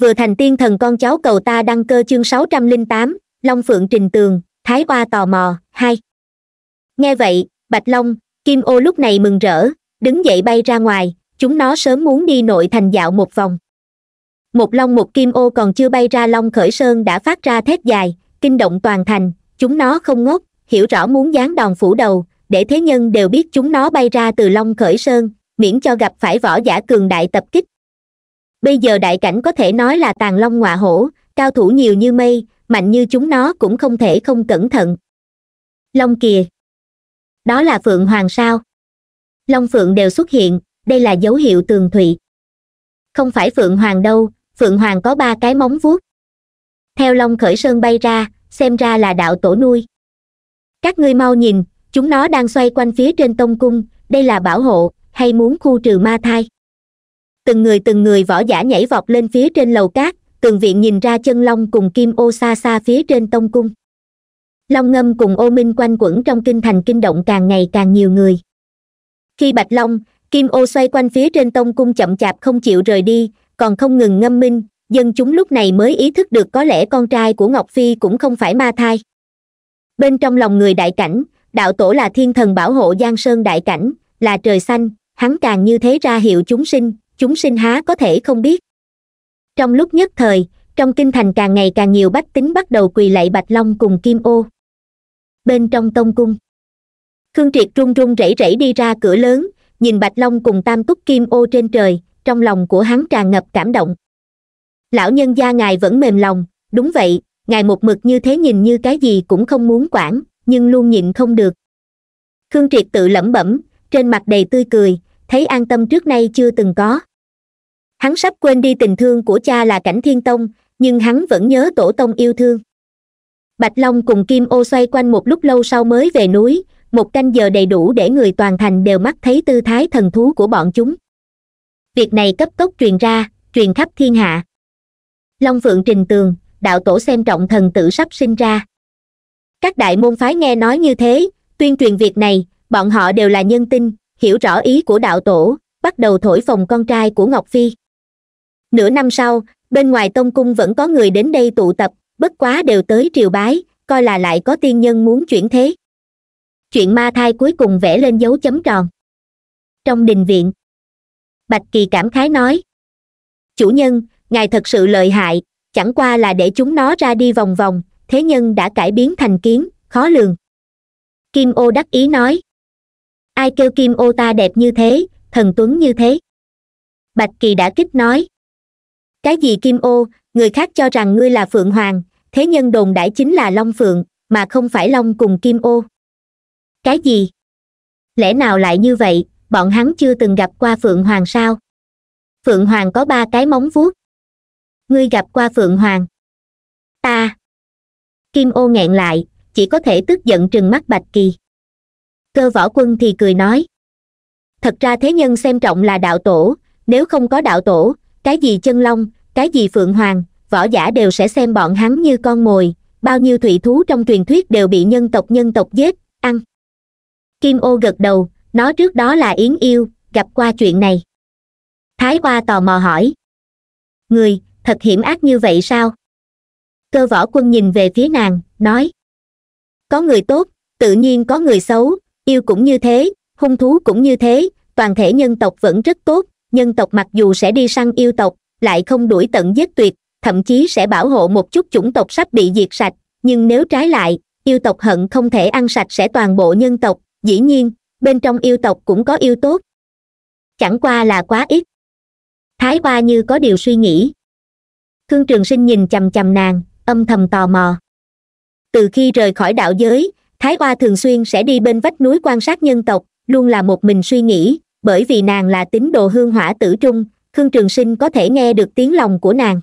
vừa thành tiên thần con cháu cầu ta đăng cơ chương sáu trăm linh tám long phượng trình tường thái oa tò mò hai nghe vậy bạch long kim ô lúc này mừng rỡ đứng dậy bay ra ngoài chúng nó sớm muốn đi nội thành dạo một vòng một long một kim ô còn chưa bay ra long khởi sơn đã phát ra thét dài kinh động toàn thành chúng nó không ngốc hiểu rõ muốn dán đòn phủ đầu để thế nhân đều biết chúng nó bay ra từ long khởi sơn miễn cho gặp phải võ giả cường đại tập kích bây giờ đại cảnh có thể nói là tàn long ngọa hổ cao thủ nhiều như mây mạnh như chúng nó cũng không thể không cẩn thận long kìa đó là phượng hoàng sao long phượng đều xuất hiện đây là dấu hiệu tường thụy không phải phượng hoàng đâu phượng hoàng có ba cái móng vuốt theo long khởi sơn bay ra xem ra là đạo tổ nuôi các ngươi mau nhìn chúng nó đang xoay quanh phía trên tông cung đây là bảo hộ hay muốn khu trừ ma thai từng người từng người võ giả nhảy vọt lên phía trên lầu cát tường viện nhìn ra chân long cùng kim ô xa xa phía trên tông cung long ngâm cùng ô minh quanh quẩn trong kinh thành kinh động càng ngày càng nhiều người khi bạch long kim ô xoay quanh phía trên tông cung chậm chạp không chịu rời đi còn không ngừng ngâm minh dân chúng lúc này mới ý thức được có lẽ con trai của ngọc phi cũng không phải ma thai bên trong lòng người đại cảnh đạo tổ là thiên thần bảo hộ giang sơn đại cảnh là trời xanh hắn càng như thế ra hiệu chúng sinh chúng sinh há có thể không biết trong lúc nhất thời trong kinh thành càng ngày càng nhiều bách tính bắt đầu quỳ lạy bạch long cùng kim ô bên trong tông cung khương triệt run run rẩy rẩy đi ra cửa lớn nhìn bạch long cùng tam túc kim ô trên trời trong lòng của hắn tràn ngập cảm động lão nhân gia ngài vẫn mềm lòng đúng vậy ngài một mực như thế nhìn như cái gì cũng không muốn quản nhưng luôn nhịn không được khương triệt tự lẩm bẩm trên mặt đầy tươi cười thấy an tâm trước nay chưa từng có hắn sắp quên đi tình thương của cha là cảnh thiên tông nhưng hắn vẫn nhớ tổ tông yêu thương bạch long cùng kim ô xoay quanh một lúc lâu sau mới về núi một canh giờ đầy đủ để người toàn thành đều mắt thấy tư thái thần thú của bọn chúng việc này cấp tốc truyền ra truyền khắp thiên hạ long phượng trình tường đạo tổ xem trọng thần tử sắp sinh ra các đại môn phái nghe nói như thế tuyên truyền việc này bọn họ đều là nhân tin hiểu rõ ý của đạo tổ bắt đầu thổi phòng con trai của ngọc phi nửa năm sau bên ngoài tông cung vẫn có người đến đây tụ tập bất quá đều tới triều bái coi là lại có tiên nhân muốn chuyển thế chuyện ma thai cuối cùng vẽ lên dấu chấm tròn trong đình viện bạch kỳ cảm khái nói chủ nhân ngài thật sự lợi hại chẳng qua là để chúng nó ra đi vòng vòng thế nhân đã cải biến thành kiến khó lường kim ô đắc ý nói ai kêu kim ô ta đẹp như thế thần tuấn như thế bạch kỳ đã kích nói cái gì kim ô người khác cho rằng ngươi là phượng hoàng thế nhân đồn đãi chính là long phượng mà không phải long cùng kim ô cái gì lẽ nào lại như vậy bọn hắn chưa từng gặp qua phượng hoàng sao phượng hoàng có ba cái móng vuốt ngươi gặp qua phượng hoàng ta kim ô nghẹn lại chỉ có thể tức giận trừng mắt bạch kỳ cơ võ quân thì cười nói thật ra thế nhân xem trọng là đạo tổ nếu không có đạo tổ cái gì chân long cái gì phượng hoàng võ giả đều sẽ xem bọn hắn như con mồi bao nhiêu thủy thú trong truyền thuyết đều bị nhân tộc nhân tộc giết ăn kim ô gật đầu nó trước đó là yến yêu gặp qua chuyện này thái hoa tò mò hỏi người thật hiểm ác như vậy sao cơ võ quân nhìn về phía nàng nói có người tốt tự nhiên có người xấu yêu cũng như thế hung thú cũng như thế toàn thể nhân tộc vẫn rất tốt nhân tộc mặc dù sẽ đi săn yêu tộc lại không đuổi tận giết tuyệt thậm chí sẽ bảo hộ một chút chủng tộc sắp bị diệt sạch nhưng nếu trái lại yêu tộc hận không thể ăn sạch sẽ toàn bộ nhân tộc dĩ nhiên bên trong yêu tộc cũng có yêu tốt chẳng qua là quá ít thái hoa như có điều suy nghĩ khương trường sinh nhìn chầm chầm nàng âm thầm tò mò từ khi rời khỏi đạo giới thái hoa thường xuyên sẽ đi bên vách núi quan sát nhân tộc luôn là một mình suy nghĩ bởi vì nàng là tín đồ hương hỏa tử trung khương trường sinh có thể nghe được tiếng lòng của nàng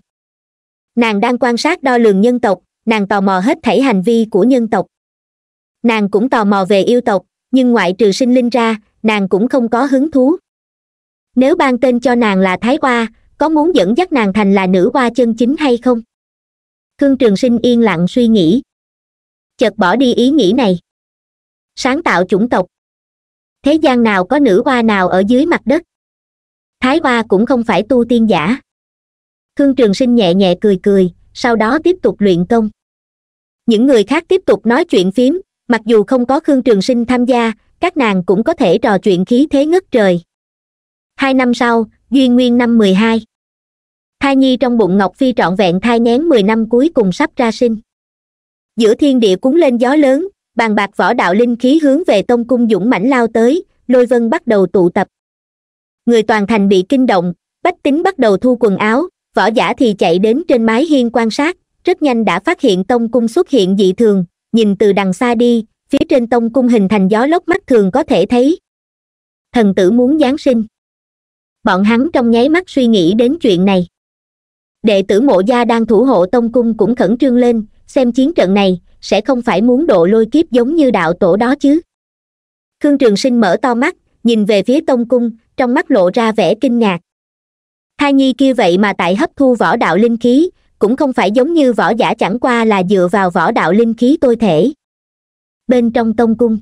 nàng đang quan sát đo lường nhân tộc nàng tò mò hết thảy hành vi của nhân tộc nàng cũng tò mò về yêu tộc nhưng ngoại trừ sinh linh ra nàng cũng không có hứng thú nếu ban tên cho nàng là thái hoa có muốn dẫn dắt nàng thành là nữ hoa chân chính hay không khương trường sinh yên lặng suy nghĩ chợt bỏ đi ý nghĩ này sáng tạo chủng tộc thế gian nào có nữ hoa nào ở dưới mặt đất thái hoa cũng không phải tu tiên giả khương trường sinh nhẹ nhẹ cười cười sau đó tiếp tục luyện công những người khác tiếp tục nói chuyện phím mặc dù không có khương trường sinh tham gia các nàng cũng có thể trò chuyện khí thế ngất trời hai năm sau duy nguyên năm mười hai thai nhi trong bụng ngọc phi trọn vẹn thai nén mười năm cuối cùng sắp ra sinh giữa thiên địa cuốn lên gió lớn bàn bạc võ đạo linh khí hướng về tông cung dũng mãnh lao tới lôi vân bắt đầu tụ tập người toàn thành bị kinh động bách tính bắt đầu thu quần áo võ giả thì chạy đến trên mái hiên quan sát rất nhanh đã phát hiện tông cung xuất hiện dị thường nhìn từ đằng xa đi phía trên tông cung hình thành gió lốc mắt thường có thể thấy thần tử muốn giáng sinh bọn hắn trong nháy mắt suy nghĩ đến chuyện này đệ tử mộ gia đang thủ hộ tông cung cũng khẩn trương lên xem chiến trận này sẽ không phải muốn độ lôi kiếp giống như đạo tổ đó chứ khương trường sinh mở to mắt nhìn về phía tông cung trong mắt lộ ra vẻ kinh ngạc thai nhi kia vậy mà tại hấp thu võ đạo linh khí cũng không phải giống như võ giả chẳng qua là dựa vào võ đạo linh khí tôi thể bên trong tông cung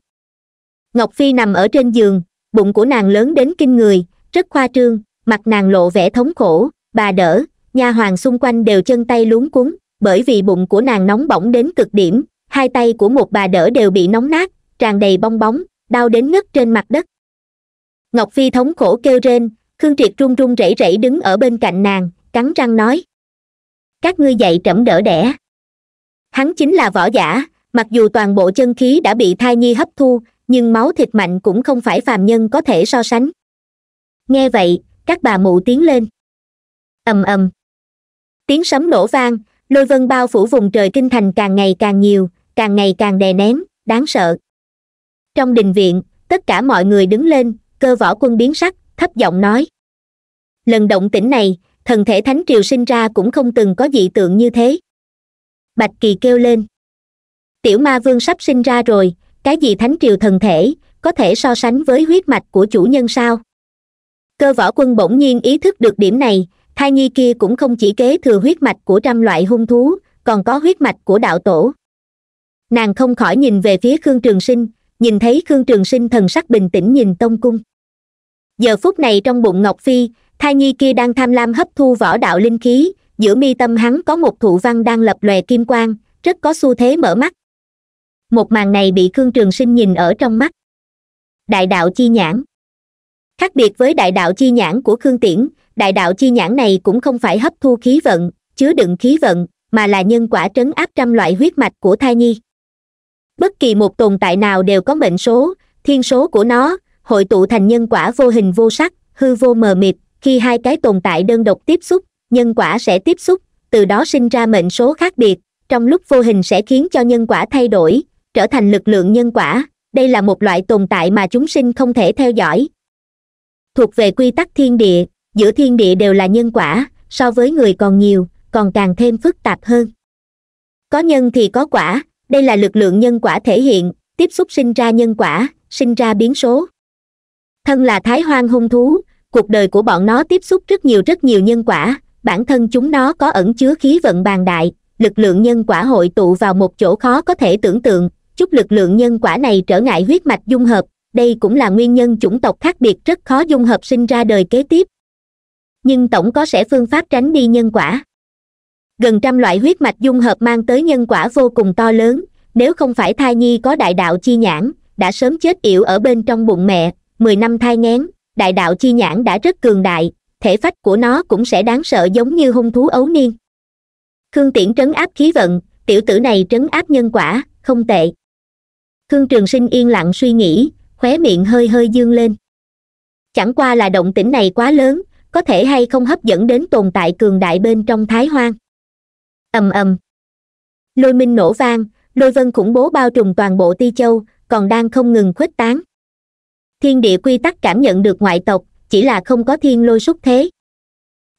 ngọc phi nằm ở trên giường bụng của nàng lớn đến kinh người rất khoa trương mặt nàng lộ vẻ thống khổ bà đỡ nha hoàng xung quanh đều chân tay luống cuống bởi vì bụng của nàng nóng bỏng đến cực điểm hai tay của một bà đỡ đều bị nóng nát tràn đầy bong bóng đau đến ngất trên mặt đất ngọc phi thống khổ kêu rên khương triệt run run rẩy rẩy đứng ở bên cạnh nàng cắn răng nói các ngươi dạy trẫm đỡ đẻ hắn chính là võ giả mặc dù toàn bộ chân khí đã bị thai nhi hấp thu nhưng máu thịt mạnh cũng không phải phàm nhân có thể so sánh nghe vậy các bà mụ tiến lên ầm ầm tiếng sấm nổ vang lôi vân bao phủ vùng trời kinh thành càng ngày càng nhiều càng ngày càng đè nén đáng sợ trong đình viện tất cả mọi người đứng lên cơ võ quân biến sắc thấp giọng nói lần động tĩnh này thần thể thánh triều sinh ra cũng không từng có dị tượng như thế bạch kỳ kêu lên tiểu ma vương sắp sinh ra rồi cái gì thánh triều thần thể có thể so sánh với huyết mạch của chủ nhân sao cơ võ quân bỗng nhiên ý thức được điểm này thai nhi kia cũng không chỉ kế thừa huyết mạch của trăm loại hung thú còn có huyết mạch của đạo tổ nàng không khỏi nhìn về phía khương trường sinh nhìn thấy khương trường sinh thần sắc bình tĩnh nhìn tông cung giờ phút này trong bụng ngọc phi thai nhi kia đang tham lam hấp thu võ đạo linh khí giữa mi tâm hắn có một thụ văn đang lập lòe kim quang rất có xu thế mở mắt một màn này bị khương trường sinh nhìn ở trong mắt đại đạo chi nhãn khác biệt với đại đạo chi nhãn của khương tiễn đại đạo chi nhãn này cũng không phải hấp thu khí vận chứa đựng khí vận mà là nhân quả trấn áp trăm loại huyết mạch của thai nhi bất kỳ một tồn tại nào đều có mệnh số thiên số của nó hội tụ thành nhân quả vô hình vô sắc hư vô mờ mịt khi hai cái tồn tại đơn độc tiếp xúc nhân quả sẽ tiếp xúc từ đó sinh ra mệnh số khác biệt trong lúc vô hình sẽ khiến cho nhân quả thay đổi trở thành lực lượng nhân quả đây là một loại tồn tại mà chúng sinh không thể theo dõi thuộc về quy tắc thiên địa giữa thiên địa đều là nhân quả so với người còn nhiều còn càng thêm phức tạp hơn có nhân thì có quả đây là lực lượng nhân quả thể hiện tiếp xúc sinh ra nhân quả sinh ra biến số thân là thái hoang hung thú cuộc đời của bọn nó tiếp xúc rất nhiều rất nhiều nhân quả bản thân chúng nó có ẩn chứa khí vận bàn đại lực lượng nhân quả hội tụ vào một chỗ khó có thể tưởng tượng chút lực lượng nhân quả này trở ngại huyết mạch dung hợp đây cũng là nguyên nhân chủng tộc khác biệt rất khó dung hợp sinh ra đời kế tiếp nhưng tổng có sẽ phương pháp tránh đi nhân quả gần trăm loại huyết mạch dung hợp mang tới nhân quả vô cùng to lớn nếu không phải thai nhi có đại đạo chi nhãn đã sớm chết yểu ở bên trong bụng mẹ mười năm thai ngén đại đạo chi nhãn đã rất cường đại thể phách của nó cũng sẽ đáng sợ giống như hung thú ấu niên khương tiễn trấn áp khí vận tiểu tử này trấn áp nhân quả không tệ khương trường sinh yên lặng suy nghĩ khóe miệng hơi hơi dương lên chẳng qua là động tĩnh này quá lớn có thể hay không hấp dẫn đến tồn tại cường đại bên trong thái hoang ầm ầm lôi minh nổ vang lôi vân khủng bố bao trùm toàn bộ ti châu còn đang không ngừng khuếch tán thiên địa quy tắc cảm nhận được ngoại tộc chỉ là không có thiên lôi xuất thế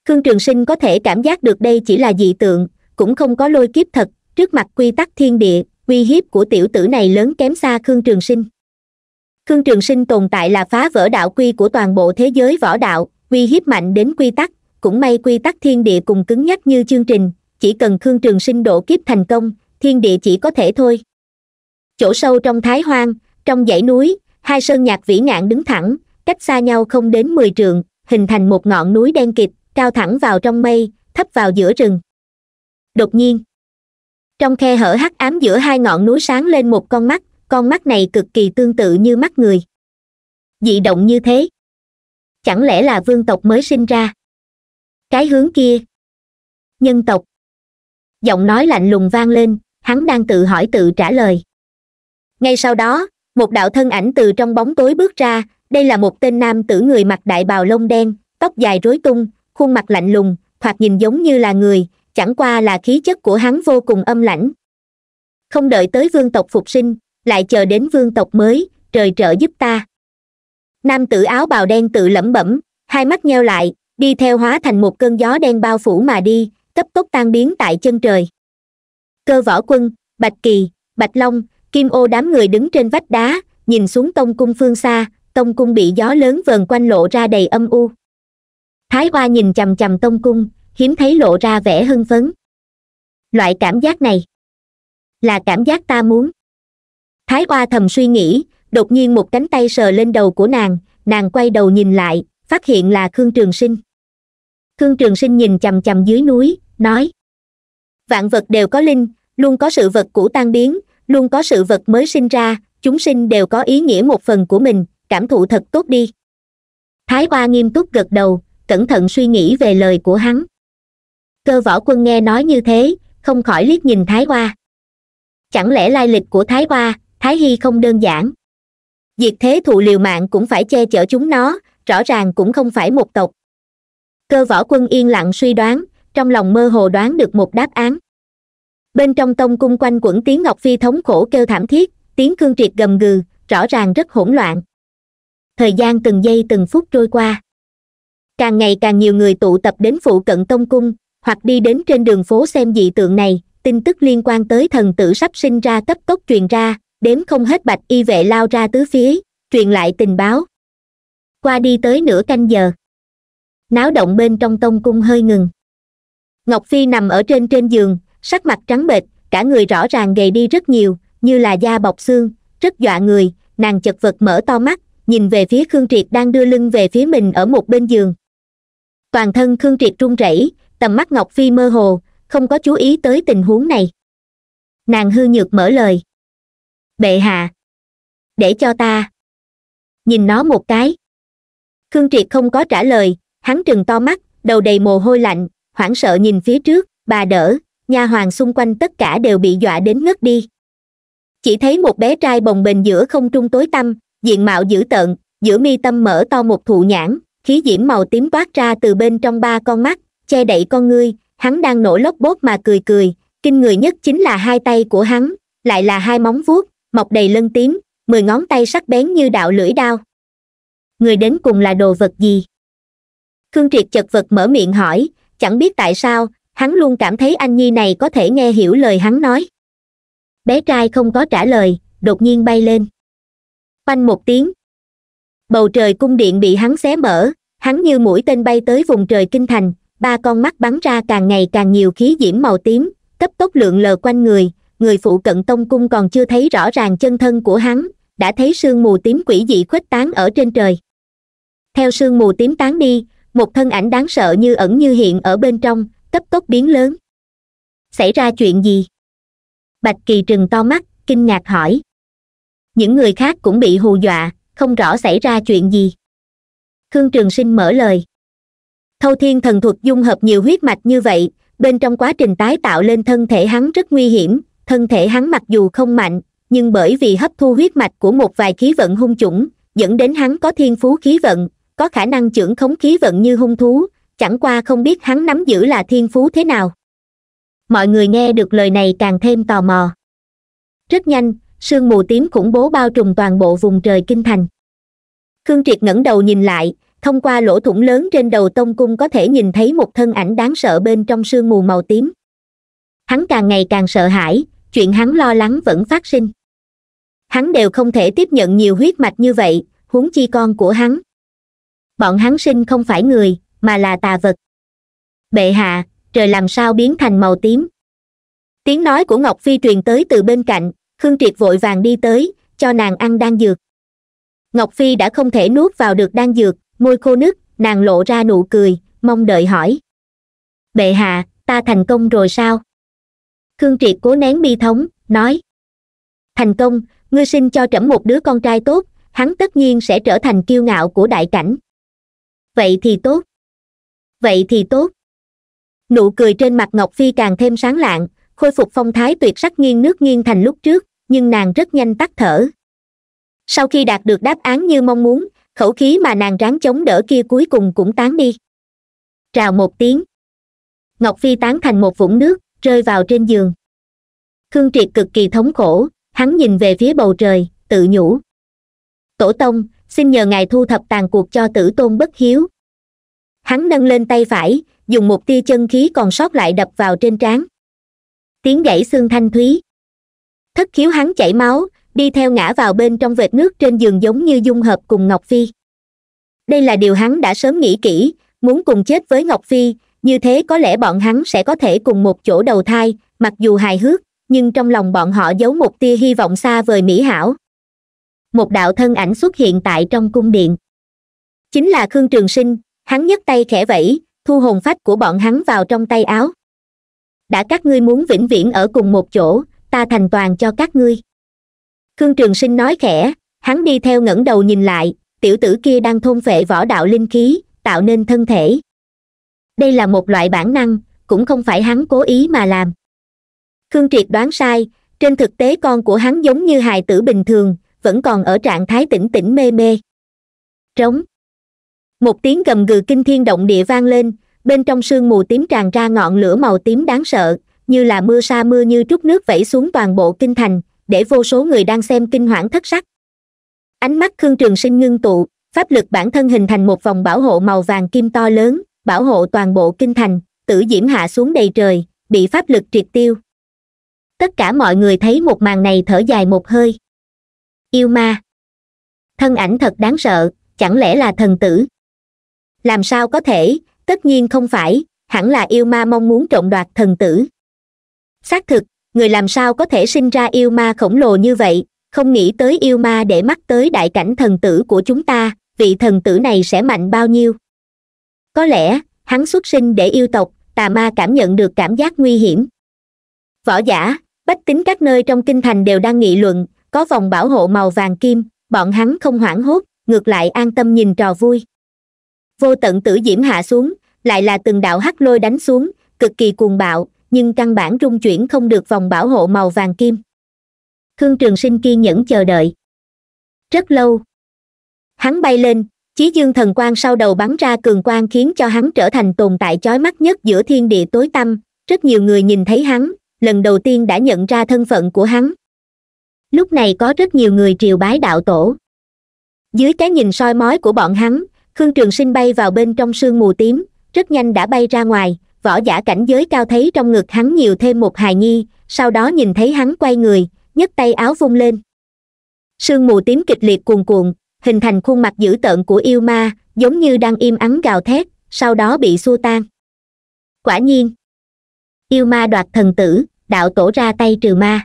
khương trường sinh có thể cảm giác được đây chỉ là dị tượng cũng không có lôi kiếp thật trước mặt quy tắc thiên địa uy hiếp của tiểu tử này lớn kém xa khương trường sinh khương trường sinh tồn tại là phá vỡ đạo quy của toàn bộ thế giới võ đạo uy hiếp mạnh đến quy tắc cũng may quy tắc thiên địa cùng cứng nhắc như chương trình chỉ cần khương trường sinh độ kiếp thành công thiên địa chỉ có thể thôi chỗ sâu trong thái hoang trong dãy núi hai sơn nhạc vĩ ngạn đứng thẳng cách xa nhau không đến mười trường, hình thành một ngọn núi đen kịt cao thẳng vào trong mây thấp vào giữa rừng đột nhiên trong khe hở hắc ám giữa hai ngọn núi sáng lên một con mắt con mắt này cực kỳ tương tự như mắt người dị động như thế chẳng lẽ là vương tộc mới sinh ra cái hướng kia nhân tộc giọng nói lạnh lùng vang lên hắn đang tự hỏi tự trả lời ngay sau đó một đạo thân ảnh từ trong bóng tối bước ra đây là một tên nam tử người mặc đại bào lông đen tóc dài rối tung khuôn mặt lạnh lùng thoạt nhìn giống như là người chẳng qua là khí chất của hắn vô cùng âm lãnh không đợi tới vương tộc phục sinh lại chờ đến vương tộc mới trời trợ giúp ta nam tử áo bào đen tự lẩm bẩm hai mắt nheo lại đi theo hóa thành một cơn gió đen bao phủ mà đi cấp tốc tan biến tại chân trời cơ võ quân bạch kỳ bạch long kim ô đám người đứng trên vách đá nhìn xuống tông cung phương xa tông cung bị gió lớn vờn quanh lộ ra đầy âm u thái hoa nhìn chằm chằm tông cung hiếm thấy lộ ra vẻ hưng phấn loại cảm giác này là cảm giác ta muốn thái hoa thầm suy nghĩ đột nhiên một cánh tay sờ lên đầu của nàng nàng quay đầu nhìn lại phát hiện là khương trường sinh khương trường sinh nhìn chằm chằm dưới núi nói vạn vật đều có linh luôn có sự vật cũ tan biến luôn có sự vật mới sinh ra chúng sinh đều có ý nghĩa một phần của mình cảm thụ thật tốt đi thái hoa nghiêm túc gật đầu cẩn thận suy nghĩ về lời của hắn cơ võ quân nghe nói như thế không khỏi liếc nhìn thái hoa chẳng lẽ lai lịch của thái hoa thái hy không đơn giản diệt thế thụ liều mạng cũng phải che chở chúng nó rõ ràng cũng không phải một tộc cơ võ quân yên lặng suy đoán trong lòng mơ hồ đoán được một đáp án bên trong tông cung quanh quẩn tiếng ngọc phi thống khổ kêu thảm thiết tiếng cương triệt gầm gừ rõ ràng rất hỗn loạn thời gian từng giây từng phút trôi qua càng ngày càng nhiều người tụ tập đến phụ cận tông cung hoặc đi đến trên đường phố xem dị tượng này tin tức liên quan tới thần tử sắp sinh ra cấp tốc truyền ra đếm không hết bạch y vệ lao ra tứ phía truyền lại tình báo qua đi tới nửa canh giờ náo động bên trong tông cung hơi ngừng ngọc phi nằm ở trên trên giường sắc mặt trắng bệch cả người rõ ràng gầy đi rất nhiều như là da bọc xương rất dọa người nàng chật vật mở to mắt nhìn về phía khương triệt đang đưa lưng về phía mình ở một bên giường toàn thân khương triệt run rẩy tầm mắt ngọc phi mơ hồ không có chú ý tới tình huống này nàng hư nhược mở lời bệ hạ để cho ta nhìn nó một cái khương triệt không có trả lời hắn trừng to mắt đầu đầy mồ hôi lạnh hoảng sợ nhìn phía trước bà đỡ nha hoàng xung quanh tất cả đều bị dọa đến ngất đi chỉ thấy một bé trai bồng bềnh giữa không trung tối tăm diện mạo dữ tợn giữa mi tâm mở to một thụ nhãn khí diễm màu tím toát ra từ bên trong ba con mắt che đậy con ngươi hắn đang nổ lốc bốt mà cười cười kinh người nhất chính là hai tay của hắn lại là hai móng vuốt mọc đầy lân tím mười ngón tay sắc bén như đạo lưỡi đao người đến cùng là đồ vật gì khương triệt chật vật mở miệng hỏi chẳng biết tại sao hắn luôn cảm thấy anh nhi này có thể nghe hiểu lời hắn nói bé trai không có trả lời đột nhiên bay lên oanh một tiếng bầu trời cung điện bị hắn xé mở hắn như mũi tên bay tới vùng trời kinh thành ba con mắt bắn ra càng ngày càng nhiều khí diễm màu tím cấp tốc lượn lờ quanh người người phụ cận tông cung còn chưa thấy rõ ràng chân thân của hắn đã thấy sương mù tím quỷ dị khuếch tán ở trên trời theo sương mù tím tán đi một thân ảnh đáng sợ như ẩn như hiện ở bên trong cấp tốc biến lớn xảy ra chuyện gì bạch kỳ trừng to mắt kinh ngạc hỏi những người khác cũng bị hù dọa không rõ xảy ra chuyện gì khương trường sinh mở lời thâu thiên thần thuật dung hợp nhiều huyết mạch như vậy bên trong quá trình tái tạo lên thân thể hắn rất nguy hiểm thân thể hắn mặc dù không mạnh nhưng bởi vì hấp thu huyết mạch của một vài khí vận hung chủng dẫn đến hắn có thiên phú khí vận có khả năng trưởng khống khí vận như hung thú chẳng qua không biết hắn nắm giữ là thiên phú thế nào mọi người nghe được lời này càng thêm tò mò rất nhanh sương mù tím khủng bố bao trùm toàn bộ vùng trời kinh thành khương triệt ngẩng đầu nhìn lại thông qua lỗ thủng lớn trên đầu tông cung có thể nhìn thấy một thân ảnh đáng sợ bên trong sương mù màu tím hắn càng ngày càng sợ hãi chuyện hắn lo lắng vẫn phát sinh hắn đều không thể tiếp nhận nhiều huyết mạch như vậy huống chi con của hắn bọn hắn sinh không phải người mà là tà vật bệ hạ trời làm sao biến thành màu tím tiếng nói của ngọc phi truyền tới từ bên cạnh khương triệt vội vàng đi tới cho nàng ăn đan dược ngọc phi đã không thể nuốt vào được đan dược môi khô nứt nàng lộ ra nụ cười mong đợi hỏi bệ hạ ta thành công rồi sao khương triệt cố nén bi thống nói thành công ngươi sinh cho trẫm một đứa con trai tốt hắn tất nhiên sẽ trở thành kiêu ngạo của đại cảnh vậy thì tốt vậy thì tốt nụ cười trên mặt ngọc phi càng thêm sáng lạng khôi phục phong thái tuyệt sắc nghiêng nước nghiêng thành lúc trước nhưng nàng rất nhanh tắt thở sau khi đạt được đáp án như mong muốn khẩu khí mà nàng ráng chống đỡ kia cuối cùng cũng tán đi trào một tiếng ngọc phi tán thành một vũng nước rơi vào trên giường khương triệt cực kỳ thống khổ hắn nhìn về phía bầu trời tự nhủ tổ tông xin nhờ ngài thu thập tàn cuộc cho tử tôn bất hiếu hắn nâng lên tay phải dùng một tia chân khí còn sót lại đập vào trên trán tiếng gãy xương thanh thúy thất khiếu hắn chảy máu đi theo ngã vào bên trong vệt nước trên giường giống như dung hợp cùng ngọc phi đây là điều hắn đã sớm nghĩ kỹ muốn cùng chết với ngọc phi như thế có lẽ bọn hắn sẽ có thể cùng một chỗ đầu thai mặc dù hài hước nhưng trong lòng bọn họ giấu một tia hy vọng xa vời mỹ hảo một đạo thân ảnh xuất hiện tại trong cung điện chính là khương trường sinh hắn nhấc tay khẽ vẫy thu hồn phách của bọn hắn vào trong tay áo đã các ngươi muốn vĩnh viễn ở cùng một chỗ ta thành toàn cho các ngươi khương trường sinh nói khẽ hắn đi theo ngẩng đầu nhìn lại tiểu tử kia đang thôn phệ võ đạo linh khí tạo nên thân thể đây là một loại bản năng cũng không phải hắn cố ý mà làm khương triệt đoán sai trên thực tế con của hắn giống như hài tử bình thường vẫn còn ở trạng thái tỉnh tỉnh mê mê trống một tiếng gầm gừ kinh thiên động địa vang lên bên trong sương mù tím tràn ra ngọn lửa màu tím đáng sợ như là mưa sa mưa như trút nước vẩy xuống toàn bộ kinh thành để vô số người đang xem kinh hoảng thất sắc ánh mắt khương trường sinh ngưng tụ pháp lực bản thân hình thành một vòng bảo hộ màu vàng kim to lớn bảo hộ toàn bộ kinh thành tử diễm hạ xuống đầy trời bị pháp lực triệt tiêu tất cả mọi người thấy một màn này thở dài một hơi yêu ma thân ảnh thật đáng sợ chẳng lẽ là thần tử làm sao có thể tất nhiên không phải hẳn là yêu ma mong muốn trộm đoạt thần tử xác thực người làm sao có thể sinh ra yêu ma khổng lồ như vậy không nghĩ tới yêu ma để mắt tới đại cảnh thần tử của chúng ta vị thần tử này sẽ mạnh bao nhiêu có lẽ hắn xuất sinh để yêu tộc tà ma cảm nhận được cảm giác nguy hiểm võ giả bách tính các nơi trong kinh thành đều đang nghị luận có vòng bảo hộ màu vàng kim bọn hắn không hoảng hốt ngược lại an tâm nhìn trò vui vô tận tử diễm hạ xuống lại là từng đạo hắc lôi đánh xuống cực kỳ cuồng bạo nhưng căn bản rung chuyển không được vòng bảo hộ màu vàng kim khương trường sinh kiên nhẫn chờ đợi rất lâu hắn bay lên chí dương thần quang sau đầu bắn ra cường quang khiến cho hắn trở thành tồn tại chói mắt nhất giữa thiên địa tối tăm rất nhiều người nhìn thấy hắn lần đầu tiên đã nhận ra thân phận của hắn lúc này có rất nhiều người triều bái đạo tổ dưới cái nhìn soi mói của bọn hắn khương trường sinh bay vào bên trong sương mù tím rất nhanh đã bay ra ngoài võ giả cảnh giới cao thấy trong ngực hắn nhiều thêm một hài nhi sau đó nhìn thấy hắn quay người nhấc tay áo vung lên sương mù tím kịch liệt cuồn cuộn hình thành khuôn mặt dữ tợn của yêu ma giống như đang im ắng gào thét sau đó bị xua tan quả nhiên yêu ma đoạt thần tử đạo tổ ra tay trừ ma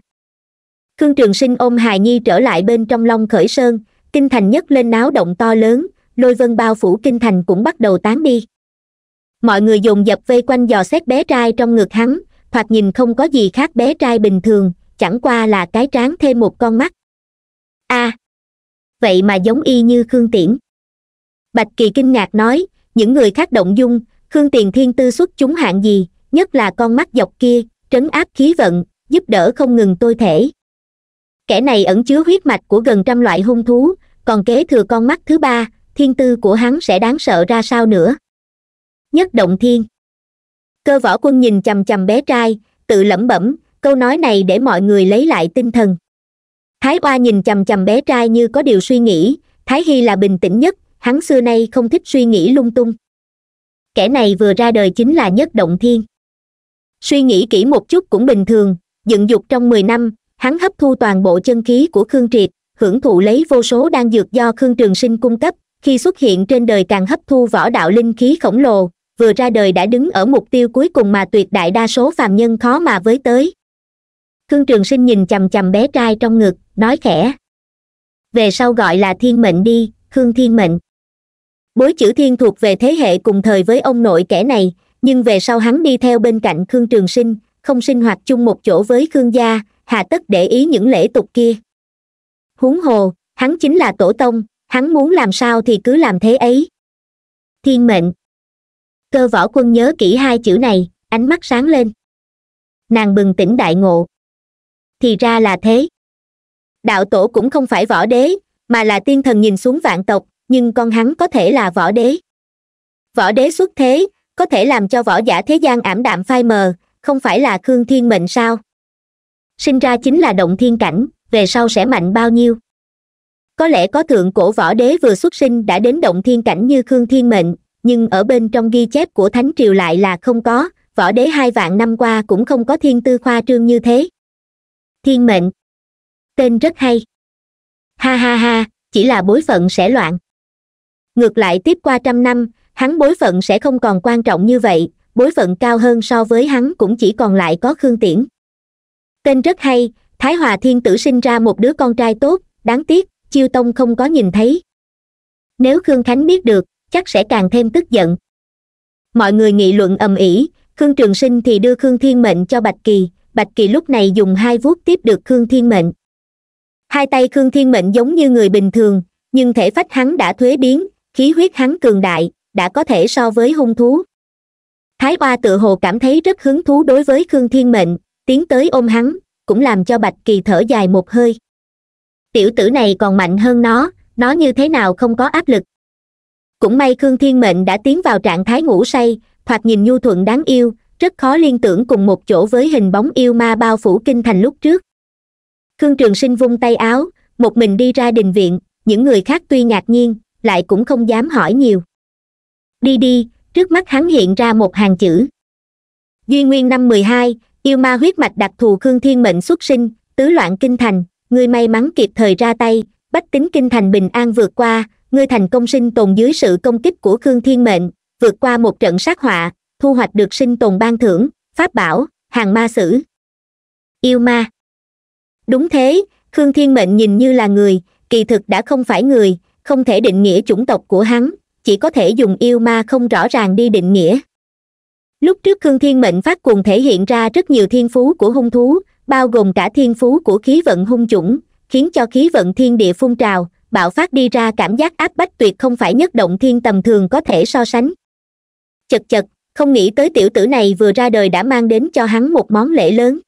khương trường sinh ôm hài nhi trở lại bên trong long khởi sơn kinh thành nhất lên náo động to lớn lôi vân bao phủ kinh thành cũng bắt đầu tán đi mọi người dồn dập vây quanh dò xét bé trai trong ngực hắn thoạt nhìn không có gì khác bé trai bình thường chẳng qua là cái tráng thêm một con mắt a à, vậy mà giống y như khương tiễn bạch kỳ kinh ngạc nói những người khác động dung khương tiền thiên tư xuất chúng hạng gì nhất là con mắt dọc kia trấn áp khí vận giúp đỡ không ngừng tôi thể kẻ này ẩn chứa huyết mạch của gần trăm loại hung thú còn kế thừa con mắt thứ ba thiên tư của hắn sẽ đáng sợ ra sao nữa nhất động thiên cơ võ quân nhìn chằm chằm bé trai tự lẩm bẩm câu nói này để mọi người lấy lại tinh thần thái oa nhìn chằm chằm bé trai như có điều suy nghĩ thái hy là bình tĩnh nhất hắn xưa nay không thích suy nghĩ lung tung kẻ này vừa ra đời chính là nhất động thiên suy nghĩ kỹ một chút cũng bình thường dựng dục trong mười năm hắn hấp thu toàn bộ chân khí của khương triệt hưởng thụ lấy vô số đan dược do khương trường sinh cung cấp khi xuất hiện trên đời càng hấp thu võ đạo linh khí khổng lồ vừa ra đời đã đứng ở mục tiêu cuối cùng mà tuyệt đại đa số phàm nhân khó mà với tới khương trường sinh nhìn chằm chằm bé trai trong ngực nói khẽ về sau gọi là thiên mệnh đi khương thiên mệnh bối chữ thiên thuộc về thế hệ cùng thời với ông nội kẻ này nhưng về sau hắn đi theo bên cạnh khương trường sinh không sinh hoạt chung một chỗ với khương gia hà tất để ý những lễ tục kia huống hồ hắn chính là tổ tông hắn muốn làm sao thì cứ làm thế ấy thiên mệnh cơ võ quân nhớ kỹ hai chữ này ánh mắt sáng lên nàng bừng tỉnh đại ngộ thì ra là thế đạo tổ cũng không phải võ đế mà là tiên thần nhìn xuống vạn tộc nhưng con hắn có thể là võ đế võ đế xuất thế có thể làm cho võ giả thế gian ảm đạm phai mờ không phải là khương thiên mệnh sao sinh ra chính là động thiên cảnh về sau sẽ mạnh bao nhiêu có lẽ có thượng cổ võ đế vừa xuất sinh đã đến động thiên cảnh như khương thiên mệnh nhưng ở bên trong ghi chép của thánh triều lại là không có võ đế hai vạn năm qua cũng không có thiên tư khoa trương như thế thiên mệnh tên rất hay ha ha ha chỉ là bối phận sẽ loạn ngược lại tiếp qua trăm năm hắn bối phận sẽ không còn quan trọng như vậy bối phận cao hơn so với hắn cũng chỉ còn lại có khương tiễn tên rất hay thái hòa thiên tử sinh ra một đứa con trai tốt đáng tiếc chiêu tông không có nhìn thấy nếu khương khánh biết được chắc sẽ càng thêm tức giận mọi người nghị luận ầm ĩ khương trường sinh thì đưa khương thiên mệnh cho bạch kỳ bạch kỳ lúc này dùng hai vuốt tiếp được khương thiên mệnh hai tay khương thiên mệnh giống như người bình thường nhưng thể phách hắn đã thuế biến khí huyết hắn cường đại đã có thể so với hung thú thái oa tự hồ cảm thấy rất hứng thú đối với khương thiên mệnh tiến tới ôm hắn cũng làm cho bạch kỳ thở dài một hơi tiểu tử này còn mạnh hơn nó nó như thế nào không có áp lực cũng may khương thiên mệnh đã tiến vào trạng thái ngủ say thoạt nhìn nhu thuận đáng yêu rất khó liên tưởng cùng một chỗ với hình bóng yêu ma bao phủ kinh thành lúc trước khương trường sinh vung tay áo một mình đi ra đình viện những người khác tuy ngạc nhiên lại cũng không dám hỏi nhiều đi đi trước mắt hắn hiện ra một hàng chữ duy nguyên năm mười hai yêu ma huyết mạch đặc thù khương thiên mệnh xuất sinh tứ loạn kinh thành ngươi may mắn kịp thời ra tay bách tính kinh thành bình an vượt qua ngươi thành công sinh tồn dưới sự công kích của khương thiên mệnh vượt qua một trận sát họa thu hoạch được sinh tồn ban thưởng pháp bảo hàng ma sử yêu ma đúng thế khương thiên mệnh nhìn như là người kỳ thực đã không phải người không thể định nghĩa chủng tộc của hắn chỉ có thể dùng yêu ma không rõ ràng đi định nghĩa lúc trước khương thiên mệnh phát cuồng thể hiện ra rất nhiều thiên phú của hung thú bao gồm cả thiên phú của khí vận hung chủng khiến cho khí vận thiên địa phun trào bạo phát đi ra cảm giác áp bách tuyệt không phải nhất động thiên tầm thường có thể so sánh chật chật không nghĩ tới tiểu tử này vừa ra đời đã mang đến cho hắn một món lễ lớn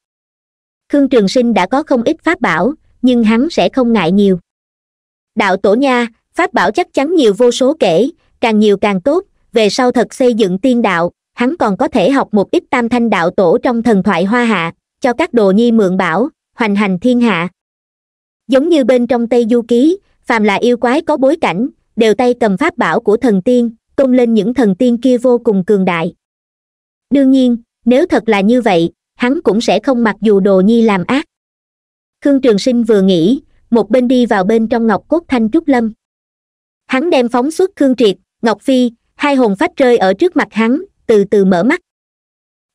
khương trường sinh đã có không ít pháp bảo nhưng hắn sẽ không ngại nhiều đạo tổ nha pháp bảo chắc chắn nhiều vô số kể càng nhiều càng tốt về sau thật xây dựng tiên đạo hắn còn có thể học một ít tam thanh đạo tổ trong thần thoại hoa hạ cho các đồ nhi mượn bảo hoành hành thiên hạ giống như bên trong tây du ký phàm là yêu quái có bối cảnh đều tay cầm pháp bảo của thần tiên tôn lên những thần tiên kia vô cùng cường đại đương nhiên nếu thật là như vậy hắn cũng sẽ không mặc dù đồ nhi làm ác khương trường sinh vừa nghĩ một bên đi vào bên trong ngọc cốt thanh trúc lâm hắn đem phóng xuất khương triệt ngọc phi hai hồn phách rơi ở trước mặt hắn từ từ mở mắt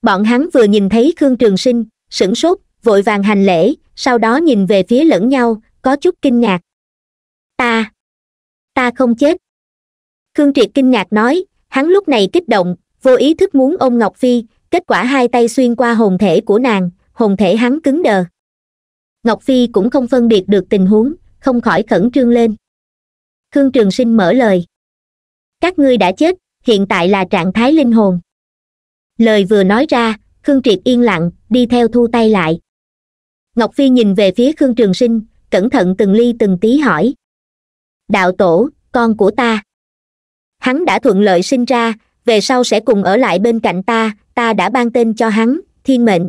bọn hắn vừa nhìn thấy khương trường sinh sửng sốt vội vàng hành lễ sau đó nhìn về phía lẫn nhau có chút kinh ngạc ta ta không chết khương triệt kinh ngạc nói hắn lúc này kích động vô ý thức muốn ôm ngọc phi kết quả hai tay xuyên qua hồn thể của nàng hồn thể hắn cứng đờ ngọc phi cũng không phân biệt được tình huống không khỏi khẩn trương lên khương trường sinh mở lời các ngươi đã chết hiện tại là trạng thái linh hồn lời vừa nói ra khương triệt yên lặng đi theo thu tay lại ngọc phi nhìn về phía khương trường sinh cẩn thận từng ly từng tí hỏi đạo tổ con của ta hắn đã thuận lợi sinh ra về sau sẽ cùng ở lại bên cạnh ta ta đã ban tên cho hắn thiên mệnh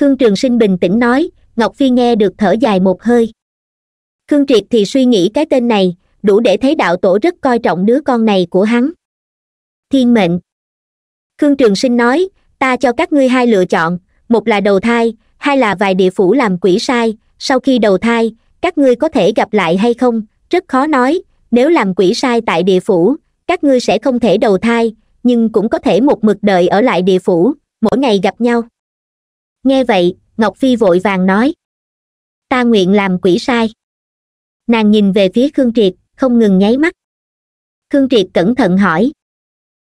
khương trường sinh bình tĩnh nói ngọc phi nghe được thở dài một hơi khương triệt thì suy nghĩ cái tên này đủ để thấy đạo tổ rất coi trọng đứa con này của hắn thiên mệnh khương trường sinh nói ta cho các ngươi hai lựa chọn một là đầu thai hai là vài địa phủ làm quỷ sai sau khi đầu thai các ngươi có thể gặp lại hay không rất khó nói nếu làm quỷ sai tại địa phủ các ngươi sẽ không thể đầu thai nhưng cũng có thể một mực đợi ở lại địa phủ mỗi ngày gặp nhau nghe vậy ngọc phi vội vàng nói ta nguyện làm quỷ sai nàng nhìn về phía khương triệt không ngừng nháy mắt khương triệt cẩn thận hỏi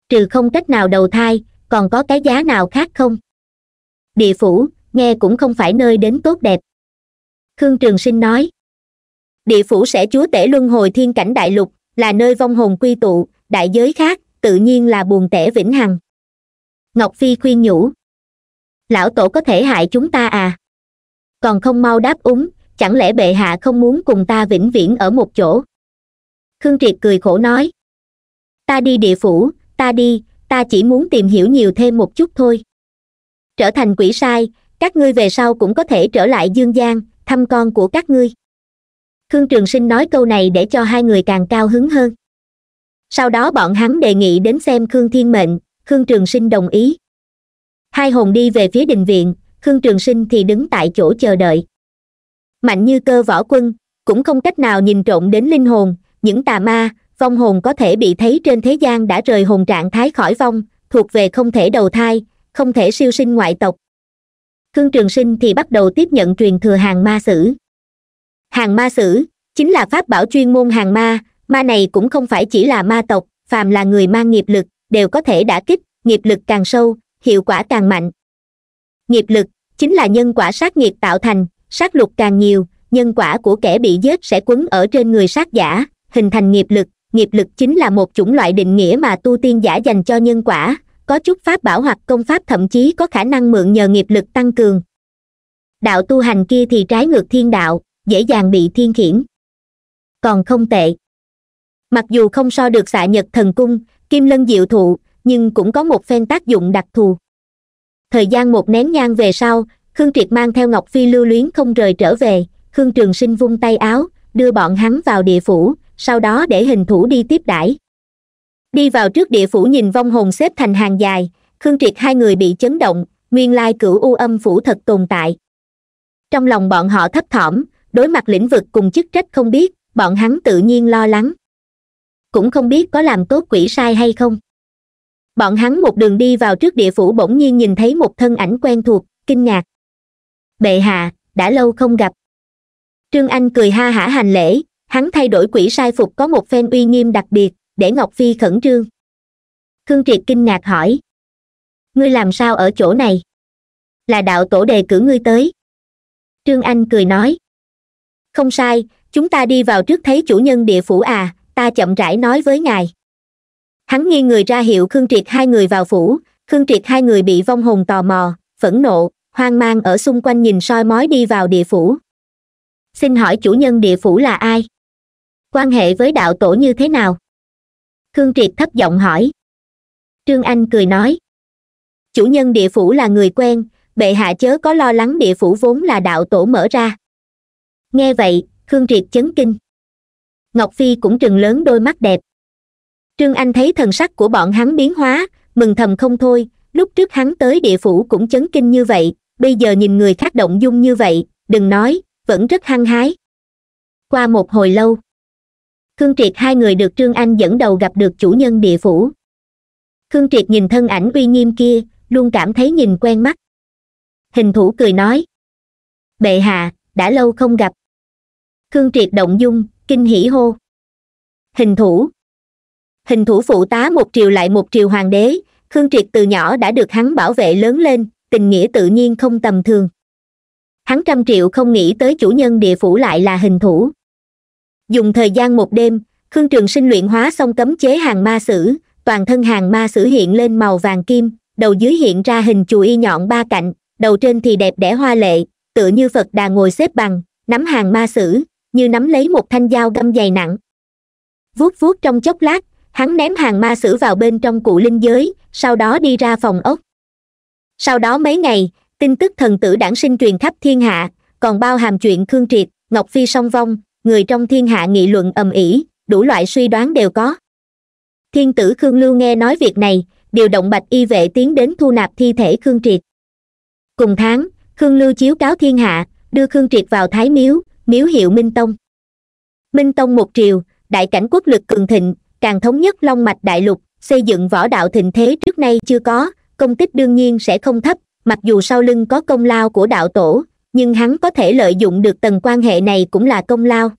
trừ không cách nào đầu thai còn có cái giá nào khác không địa phủ nghe cũng không phải nơi đến tốt đẹp khương trường sinh nói địa phủ sẽ chúa tể luân hồi thiên cảnh đại lục là nơi vong hồn quy tụ đại giới khác tự nhiên là buồn tẻ vĩnh hằng ngọc phi khuyên nhủ lão tổ có thể hại chúng ta à còn không mau đáp úng chẳng lẽ bệ hạ không muốn cùng ta vĩnh viễn ở một chỗ khương triệt cười khổ nói ta đi địa phủ ta đi ta chỉ muốn tìm hiểu nhiều thêm một chút thôi trở thành quỷ sai các ngươi về sau cũng có thể trở lại dương gian thăm con của các ngươi khương trường sinh nói câu này để cho hai người càng cao hứng hơn sau đó bọn hắn đề nghị đến xem khương thiên mệnh khương trường sinh đồng ý hai hồn đi về phía đình viện khương trường sinh thì đứng tại chỗ chờ đợi mạnh như cơ võ quân cũng không cách nào nhìn trộm đến linh hồn những tà ma vong hồn có thể bị thấy trên thế gian đã rời hồn trạng thái khỏi vong thuộc về không thể đầu thai không thể siêu sinh ngoại tộc khương trường sinh thì bắt đầu tiếp nhận truyền thừa hàng ma sử hàng ma sử chính là pháp bảo chuyên môn hàng ma ma này cũng không phải chỉ là ma tộc phàm là người mang nghiệp lực đều có thể đả kích nghiệp lực càng sâu hiệu quả càng mạnh nghiệp lực chính là nhân quả sát nghiệp tạo thành sát lục càng nhiều nhân quả của kẻ bị giết sẽ quấn ở trên người sát giả hình thành nghiệp lực nghiệp lực chính là một chủng loại định nghĩa mà tu tiên giả dành cho nhân quả có chút pháp bảo hoặc công pháp thậm chí có khả năng mượn nhờ nghiệp lực tăng cường đạo tu hành kia thì trái ngược thiên đạo dễ dàng bị thiên khiển còn không tệ mặc dù không so được xạ nhật thần cung kim lân diệu thụ nhưng cũng có một phen tác dụng đặc thù thời gian một nén nhang về sau khương triệt mang theo ngọc phi lưu luyến không rời trở về khương trường sinh vung tay áo đưa bọn hắn vào địa phủ sau đó để hình thủ đi tiếp đãi đi vào trước địa phủ nhìn vong hồn xếp thành hàng dài khương triệt hai người bị chấn động nguyên lai cửu u âm phủ thật tồn tại trong lòng bọn họ thấp thỏm đối mặt lĩnh vực cùng chức trách không biết bọn hắn tự nhiên lo lắng cũng không biết có làm tốt quỷ sai hay không bọn hắn một đường đi vào trước địa phủ bỗng nhiên nhìn thấy một thân ảnh quen thuộc kinh ngạc bệ hạ đã lâu không gặp trương anh cười ha hả hành lễ hắn thay đổi quỷ sai phục có một phen uy nghiêm đặc biệt để ngọc phi khẩn trương khương triệt kinh ngạc hỏi ngươi làm sao ở chỗ này là đạo tổ đề cử ngươi tới trương anh cười nói không sai chúng ta đi vào trước thấy chủ nhân địa phủ à ta chậm rãi nói với ngài hắn nghiêng người ra hiệu khương triệt hai người vào phủ khương triệt hai người bị vong hồn tò mò phẫn nộ hoang mang ở xung quanh nhìn soi mói đi vào địa phủ xin hỏi chủ nhân địa phủ là ai quan hệ với đạo tổ như thế nào khương triệt thấp giọng hỏi trương anh cười nói chủ nhân địa phủ là người quen bệ hạ chớ có lo lắng địa phủ vốn là đạo tổ mở ra nghe vậy khương triệt chấn kinh ngọc phi cũng trừng lớn đôi mắt đẹp trương anh thấy thần sắc của bọn hắn biến hóa mừng thầm không thôi lúc trước hắn tới địa phủ cũng chấn kinh như vậy bây giờ nhìn người khác động dung như vậy đừng nói vẫn rất hăng hái qua một hồi lâu khương triệt hai người được trương anh dẫn đầu gặp được chủ nhân địa phủ khương triệt nhìn thân ảnh uy nghiêm kia luôn cảm thấy nhìn quen mắt hình thủ cười nói bệ hạ đã lâu không gặp khương triệt động dung kinh hỉ hô hình thủ hình thủ phụ tá một triều lại một triều hoàng đế khương triệt từ nhỏ đã được hắn bảo vệ lớn lên tình nghĩa tự nhiên không tầm thường hắn trăm triệu không nghĩ tới chủ nhân địa phủ lại là hình thủ dùng thời gian một đêm khương trường sinh luyện hóa xong cấm chế hàng ma sử toàn thân hàng ma sử hiện lên màu vàng kim đầu dưới hiện ra hình chùi y nhọn ba cạnh đầu trên thì đẹp đẽ hoa lệ tựa như phật đà ngồi xếp bằng nắm hàng ma sử như nắm lấy một thanh dao găm dày nặng vuốt vuốt trong chốc lát hắn ném hàng ma sử vào bên trong cụ linh giới sau đó đi ra phòng ốc sau đó mấy ngày tin tức thần tử đản sinh truyền khắp thiên hạ còn bao hàm chuyện khương triệt ngọc phi song vong người trong thiên hạ nghị luận ầm ĩ đủ loại suy đoán đều có thiên tử khương lưu nghe nói việc này điều động bạch y vệ tiến đến thu nạp thi thể khương triệt cùng tháng khương lưu chiếu cáo thiên hạ đưa khương triệt vào thái miếu miếu hiệu minh tông minh tông một triều đại cảnh quốc lực cường thịnh càng thống nhất long mạch đại lục xây dựng võ đạo thịnh thế trước nay chưa có công tích đương nhiên sẽ không thấp mặc dù sau lưng có công lao của đạo tổ nhưng hắn có thể lợi dụng được tầng quan hệ này cũng là công lao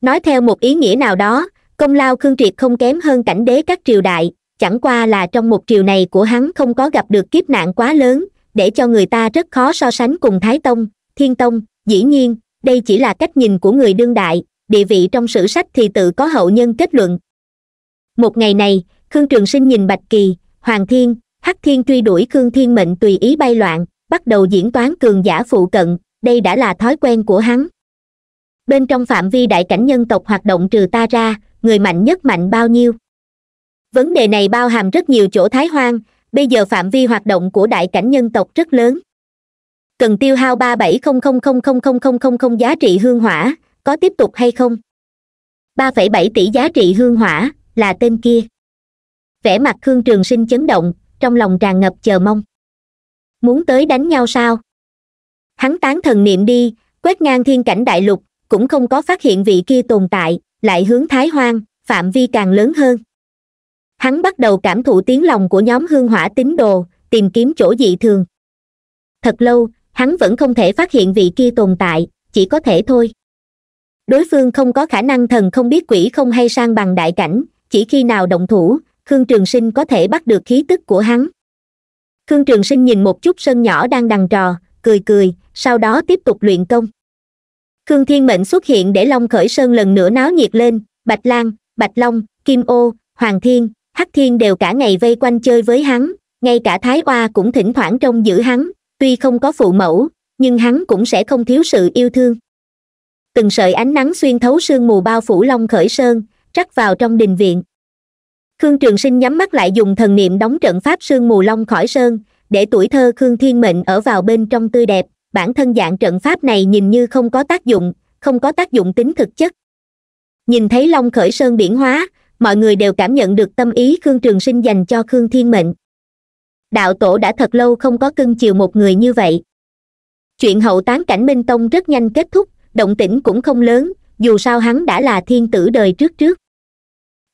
nói theo một ý nghĩa nào đó công lao khương triệt không kém hơn cảnh đế các triều đại chẳng qua là trong một triều này của hắn không có gặp được kiếp nạn quá lớn để cho người ta rất khó so sánh cùng thái tông thiên tông dĩ nhiên đây chỉ là cách nhìn của người đương đại địa vị trong sử sách thì tự có hậu nhân kết luận một ngày này khương trường sinh nhìn bạch kỳ hoàng thiên hắc thiên truy đuổi khương thiên mệnh tùy ý bay loạn bắt đầu diễn toán cường giả phụ cận đây đã là thói quen của hắn bên trong phạm vi đại cảnh nhân tộc hoạt động trừ ta ra người mạnh nhất mạnh bao nhiêu vấn đề này bao hàm rất nhiều chỗ thái hoang bây giờ phạm vi hoạt động của đại cảnh nhân tộc rất lớn cần tiêu hao ba bảy không không không không không không không giá trị hương hỏa có tiếp tục hay không ba phẩy bảy tỷ giá trị hương hỏa là tên kia vẻ mặt khương trường sinh chấn động trong lòng tràn ngập chờ mong muốn tới đánh nhau sao hắn tán thần niệm đi quét ngang thiên cảnh đại lục cũng không có phát hiện vị kia tồn tại lại hướng thái hoang phạm vi càng lớn hơn hắn bắt đầu cảm thụ tiếng lòng của nhóm hương hỏa tín đồ tìm kiếm chỗ dị thường thật lâu hắn vẫn không thể phát hiện vị kia tồn tại chỉ có thể thôi đối phương không có khả năng thần không biết quỷ không hay sang bằng đại cảnh chỉ khi nào động thủ khương trường sinh có thể bắt được khí tức của hắn khương trường sinh nhìn một chút sân nhỏ đang đằng trò cười cười sau đó tiếp tục luyện công khương thiên mệnh xuất hiện để long khởi sơn lần nữa náo nhiệt lên bạch lan bạch long kim ô hoàng thiên hắc thiên đều cả ngày vây quanh chơi với hắn ngay cả thái oa cũng thỉnh thoảng trông giữ hắn tuy không có phụ mẫu nhưng hắn cũng sẽ không thiếu sự yêu thương từng sợi ánh nắng xuyên thấu sương mù bao phủ long khởi sơn rắc vào trong đình viện khương trường sinh nhắm mắt lại dùng thần niệm đóng trận pháp sương mù long khỏi sơn để tuổi thơ khương thiên mệnh ở vào bên trong tươi đẹp bản thân dạng trận pháp này nhìn như không có tác dụng không có tác dụng tính thực chất nhìn thấy long khởi sơn biển hóa mọi người đều cảm nhận được tâm ý khương trường sinh dành cho khương thiên mệnh đạo tổ đã thật lâu không có cưng chiều một người như vậy chuyện hậu tán cảnh minh tông rất nhanh kết thúc động tĩnh cũng không lớn dù sao hắn đã là thiên tử đời trước trước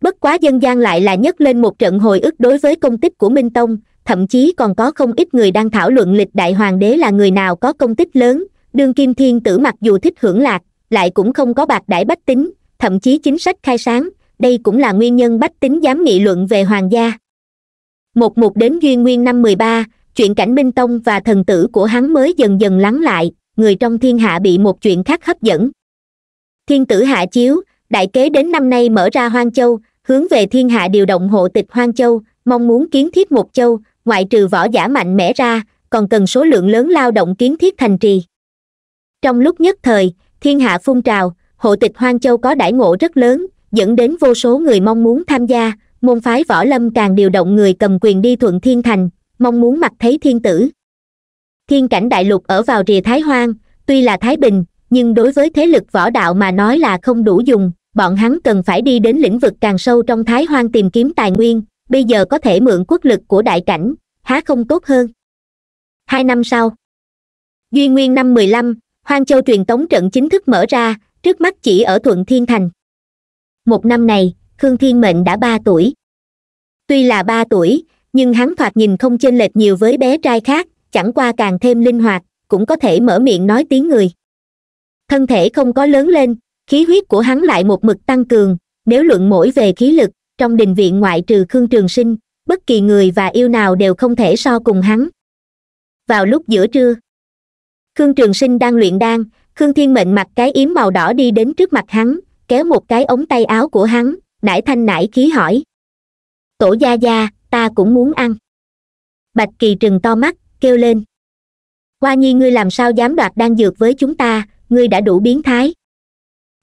bất quá dân gian lại là nhấc lên một trận hồi ức đối với công tích của minh tông thậm chí còn có không ít người đang thảo luận lịch đại hoàng đế là người nào có công tích lớn đương kim thiên tử mặc dù thích hưởng lạc lại cũng không có bạc đãi bách tính thậm chí chính sách khai sáng đây cũng là nguyên nhân bách tính dám nghị luận về hoàng gia một một đến duy nguyên năm mười ba chuyện cảnh minh tông và thần tử của hắn mới dần dần lắng lại người trong thiên hạ bị một chuyện khác hấp dẫn thiên tử hạ chiếu đại kế đến năm nay mở ra hoang châu hướng về thiên hạ điều động hộ tịch hoang châu mong muốn kiến thiết một châu ngoại trừ võ giả mạnh mẽ ra còn cần số lượng lớn lao động kiến thiết thành trì trong lúc nhất thời thiên hạ phun trào hộ tịch hoang châu có đãi ngộ rất lớn dẫn đến vô số người mong muốn tham gia môn phái võ lâm càng điều động người cầm quyền đi thuận thiên thành mong muốn mặt thấy thiên tử thiên cảnh đại lục ở vào rìa thái hoang tuy là thái bình nhưng đối với thế lực võ đạo mà nói là không đủ dùng bọn hắn cần phải đi đến lĩnh vực càng sâu trong thái hoang tìm kiếm tài nguyên bây giờ có thể mượn quốc lực của đại cảnh há không tốt hơn hai năm sau duy nguyên năm mười lăm hoang châu truyền tống trận chính thức mở ra trước mắt chỉ ở thuận thiên thành một năm này khương thiên mệnh đã ba tuổi tuy là ba tuổi nhưng hắn thoạt nhìn không chênh lệch nhiều với bé trai khác chẳng qua càng thêm linh hoạt cũng có thể mở miệng nói tiếng người thân thể không có lớn lên khí huyết của hắn lại một mực tăng cường nếu luận mỗi về khí lực trong đình viện ngoại trừ khương trường sinh bất kỳ người và yêu nào đều không thể so cùng hắn vào lúc giữa trưa khương trường sinh đang luyện đan khương thiên mệnh mặc cái yếm màu đỏ đi đến trước mặt hắn kéo một cái ống tay áo của hắn nải thanh nải khí hỏi tổ gia gia ta cũng muốn ăn bạch kỳ trừng to mắt kêu lên qua nhi ngươi làm sao dám đoạt đan dược với chúng ta ngươi đã đủ biến thái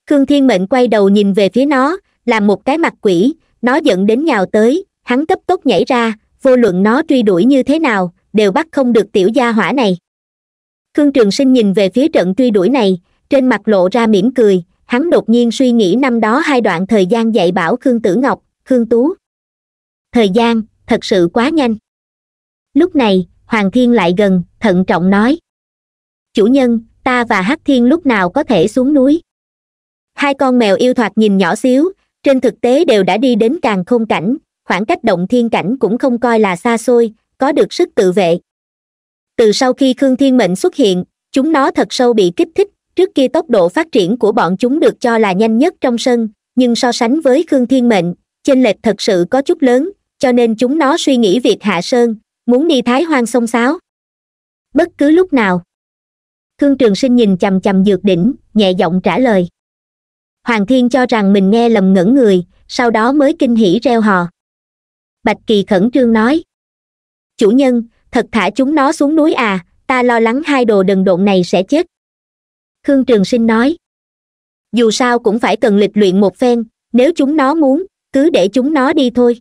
khương thiên mệnh quay đầu nhìn về phía nó làm một cái mặt quỷ nó dẫn đến nhào tới hắn cấp tốc nhảy ra vô luận nó truy đuổi như thế nào đều bắt không được tiểu gia hỏa này khương trường sinh nhìn về phía trận truy đuổi này trên mặt lộ ra mỉm cười hắn đột nhiên suy nghĩ năm đó hai đoạn thời gian dạy bảo khương tử ngọc khương tú thời gian thật sự quá nhanh lúc này hoàng thiên lại gần thận trọng nói chủ nhân ta và hắc thiên lúc nào có thể xuống núi hai con mèo yêu thoạt nhìn nhỏ xíu trên thực tế đều đã đi đến càng không cảnh khoảng cách động thiên cảnh cũng không coi là xa xôi có được sức tự vệ từ sau khi khương thiên mệnh xuất hiện chúng nó thật sâu bị kích thích trước kia tốc độ phát triển của bọn chúng được cho là nhanh nhất trong sân nhưng so sánh với khương thiên mệnh chênh lệch thật sự có chút lớn cho nên chúng nó suy nghĩ việc hạ sơn muốn đi thái hoang sông sáo bất cứ lúc nào khương trường sinh nhìn chằm chằm dược đỉnh nhẹ giọng trả lời hoàng thiên cho rằng mình nghe lầm ngẩn người sau đó mới kinh hỉ reo hò bạch kỳ khẩn trương nói chủ nhân thật thả chúng nó xuống núi à ta lo lắng hai đồ đần độn này sẽ chết khương trường sinh nói dù sao cũng phải cần lịch luyện một phen nếu chúng nó muốn cứ để chúng nó đi thôi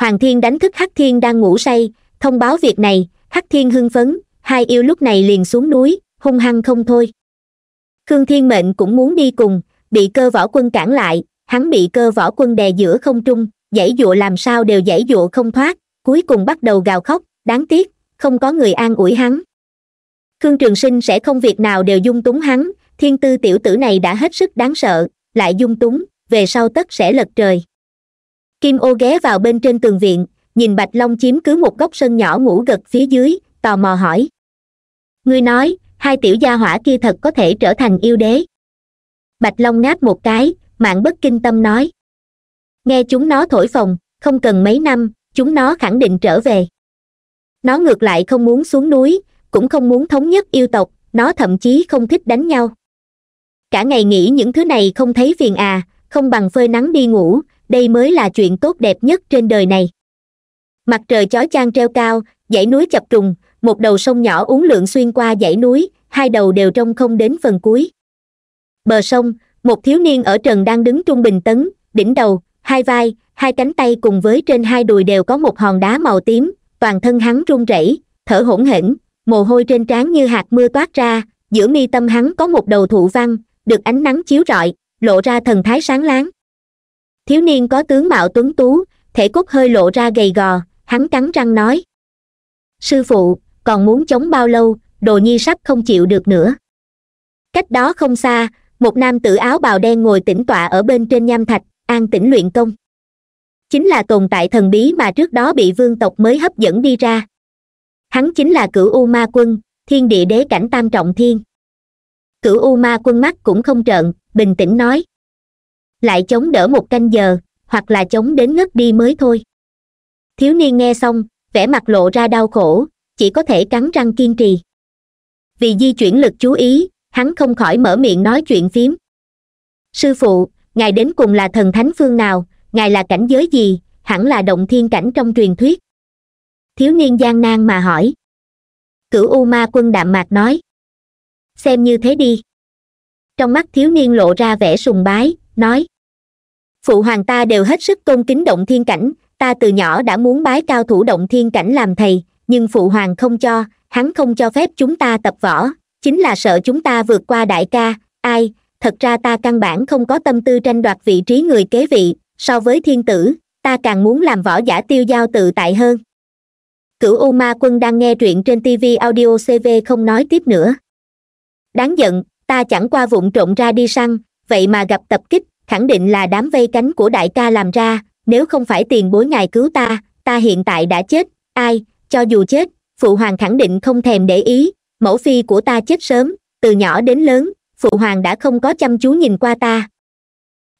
hoàng thiên đánh thức hắc thiên đang ngủ say thông báo việc này hắc thiên hưng phấn hai yêu lúc này liền xuống núi hung hăng không thôi khương thiên mệnh cũng muốn đi cùng bị cơ võ quân cản lại hắn bị cơ võ quân đè giữa không trung giãy dụa làm sao đều giãy dụa không thoát cuối cùng bắt đầu gào khóc đáng tiếc không có người an ủi hắn khương trường sinh sẽ không việc nào đều dung túng hắn thiên tư tiểu tử này đã hết sức đáng sợ lại dung túng về sau tất sẽ lật trời kim ô ghé vào bên trên tường viện nhìn bạch long chiếm cứ một góc sân nhỏ ngủ gật phía dưới tò mò hỏi ngươi nói hai tiểu gia hỏa kia thật có thể trở thành yêu đế bạch long ngáp một cái mạng bất kinh tâm nói nghe chúng nó thổi phồng không cần mấy năm chúng nó khẳng định trở về nó ngược lại không muốn xuống núi cũng không muốn thống nhất yêu tộc nó thậm chí không thích đánh nhau cả ngày nghĩ những thứ này không thấy phiền à không bằng phơi nắng đi ngủ đây mới là chuyện tốt đẹp nhất trên đời này mặt trời chói chang treo cao dãy núi chập trùng một đầu sông nhỏ uốn lượn xuyên qua dãy núi hai đầu đều trông không đến phần cuối bờ sông một thiếu niên ở trần đang đứng trung bình tấn đỉnh đầu hai vai hai cánh tay cùng với trên hai đùi đều có một hòn đá màu tím toàn thân hắn run rẩy thở hổn hển mồ hôi trên trán như hạt mưa toát ra giữa mi tâm hắn có một đầu thụ văn được ánh nắng chiếu rọi lộ ra thần thái sáng láng thiếu niên có tướng mạo tuấn tú thể cốt hơi lộ ra gầy gò hắn cắn răng nói sư phụ còn muốn chống bao lâu đồ nhi sắp không chịu được nữa cách đó không xa một nam tử áo bào đen ngồi tĩnh tọa ở bên trên nham thạch an tĩnh luyện công chính là tồn tại thần bí mà trước đó bị vương tộc mới hấp dẫn đi ra hắn chính là cửu u ma quân thiên địa đế cảnh tam trọng thiên cửu u ma quân mắt cũng không trợn bình tĩnh nói lại chống đỡ một canh giờ hoặc là chống đến ngất đi mới thôi thiếu niên nghe xong vẻ mặt lộ ra đau khổ chỉ có thể cắn răng kiên trì vì di chuyển lực chú ý hắn không khỏi mở miệng nói chuyện phím sư phụ ngài đến cùng là thần thánh phương nào ngài là cảnh giới gì hẳn là động thiên cảnh trong truyền thuyết thiếu niên gian nan mà hỏi cửu u ma quân đạm mạc nói xem như thế đi trong mắt thiếu niên lộ ra vẻ sùng bái nói phụ hoàng ta đều hết sức tôn kính động thiên cảnh ta từ nhỏ đã muốn bái cao thủ động thiên cảnh làm thầy nhưng phụ hoàng không cho hắn không cho phép chúng ta tập võ chính là sợ chúng ta vượt qua đại ca ai thật ra ta căn bản không có tâm tư tranh đoạt vị trí người kế vị so với thiên tử ta càng muốn làm võ giả tiêu giao tự tại hơn cửu u ma quân đang nghe truyện trên tv audio cv không nói tiếp nữa đáng giận ta chẳng qua vụng trộn ra đi săn vậy mà gặp tập kích khẳng định là đám vây cánh của đại ca làm ra nếu không phải tiền bối ngài cứu ta ta hiện tại đã chết ai cho dù chết phụ hoàng khẳng định không thèm để ý mẫu phi của ta chết sớm từ nhỏ đến lớn phụ hoàng đã không có chăm chú nhìn qua ta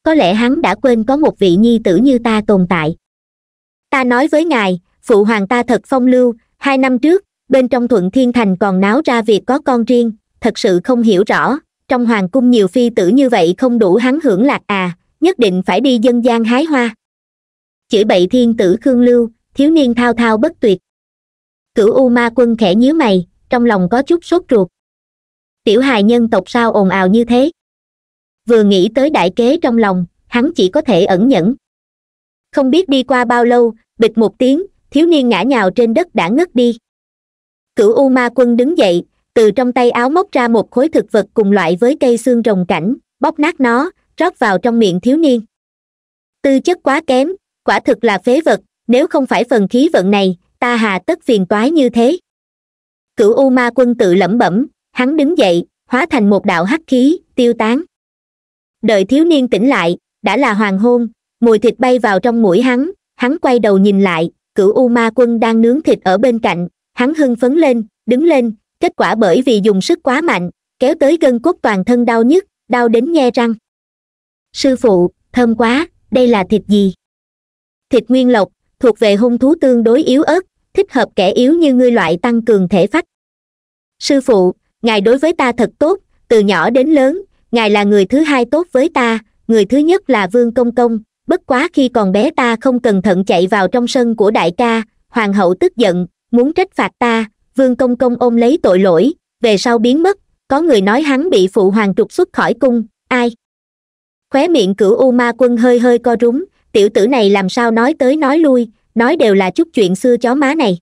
có lẽ hắn đã quên có một vị nhi tử như ta tồn tại ta nói với ngài phụ hoàng ta thật phong lưu hai năm trước bên trong thuận thiên thành còn náo ra việc có con riêng thật sự không hiểu rõ trong hoàng cung nhiều phi tử như vậy không đủ hắn hưởng lạc à nhất định phải đi dân gian hái hoa chửi bậy thiên tử khương lưu thiếu niên thao thao bất tuyệt cửu u ma quân khẽ nhíu mày trong lòng có chút sốt ruột tiểu hài nhân tộc sao ồn ào như thế vừa nghĩ tới đại kế trong lòng hắn chỉ có thể ẩn nhẫn không biết đi qua bao lâu bịch một tiếng thiếu niên ngã nhào trên đất đã ngất đi cửu u ma quân đứng dậy từ trong tay áo móc ra một khối thực vật cùng loại với cây xương rồng cảnh bóp nát nó rót vào trong miệng thiếu niên tư chất quá kém quả thực là phế vật nếu không phải phần khí vận này ta hà tất phiền toái như thế cửu u ma quân tự lẩm bẩm hắn đứng dậy hóa thành một đạo hắc khí tiêu tán đợi thiếu niên tỉnh lại đã là hoàng hôn mùi thịt bay vào trong mũi hắn hắn quay đầu nhìn lại cửu u ma quân đang nướng thịt ở bên cạnh hắn hưng phấn lên đứng lên kết quả bởi vì dùng sức quá mạnh kéo tới gân cốt toàn thân đau nhức đau đến nghe răng sư phụ thơm quá đây là thịt gì thịt nguyên lộc thuộc về hung thú tương đối yếu ớt thích hợp kẻ yếu như ngươi loại tăng cường thể phách sư phụ ngài đối với ta thật tốt từ nhỏ đến lớn ngài là người thứ hai tốt với ta người thứ nhất là vương công công bất quá khi còn bé ta không cẩn thận chạy vào trong sân của đại ca hoàng hậu tức giận muốn trách phạt ta vương công công ôm lấy tội lỗi về sau biến mất có người nói hắn bị phụ hoàng trục xuất khỏi cung ai khóe miệng cửu u ma quân hơi hơi co rúm tiểu tử này làm sao nói tới nói lui nói đều là chút chuyện xưa chó má này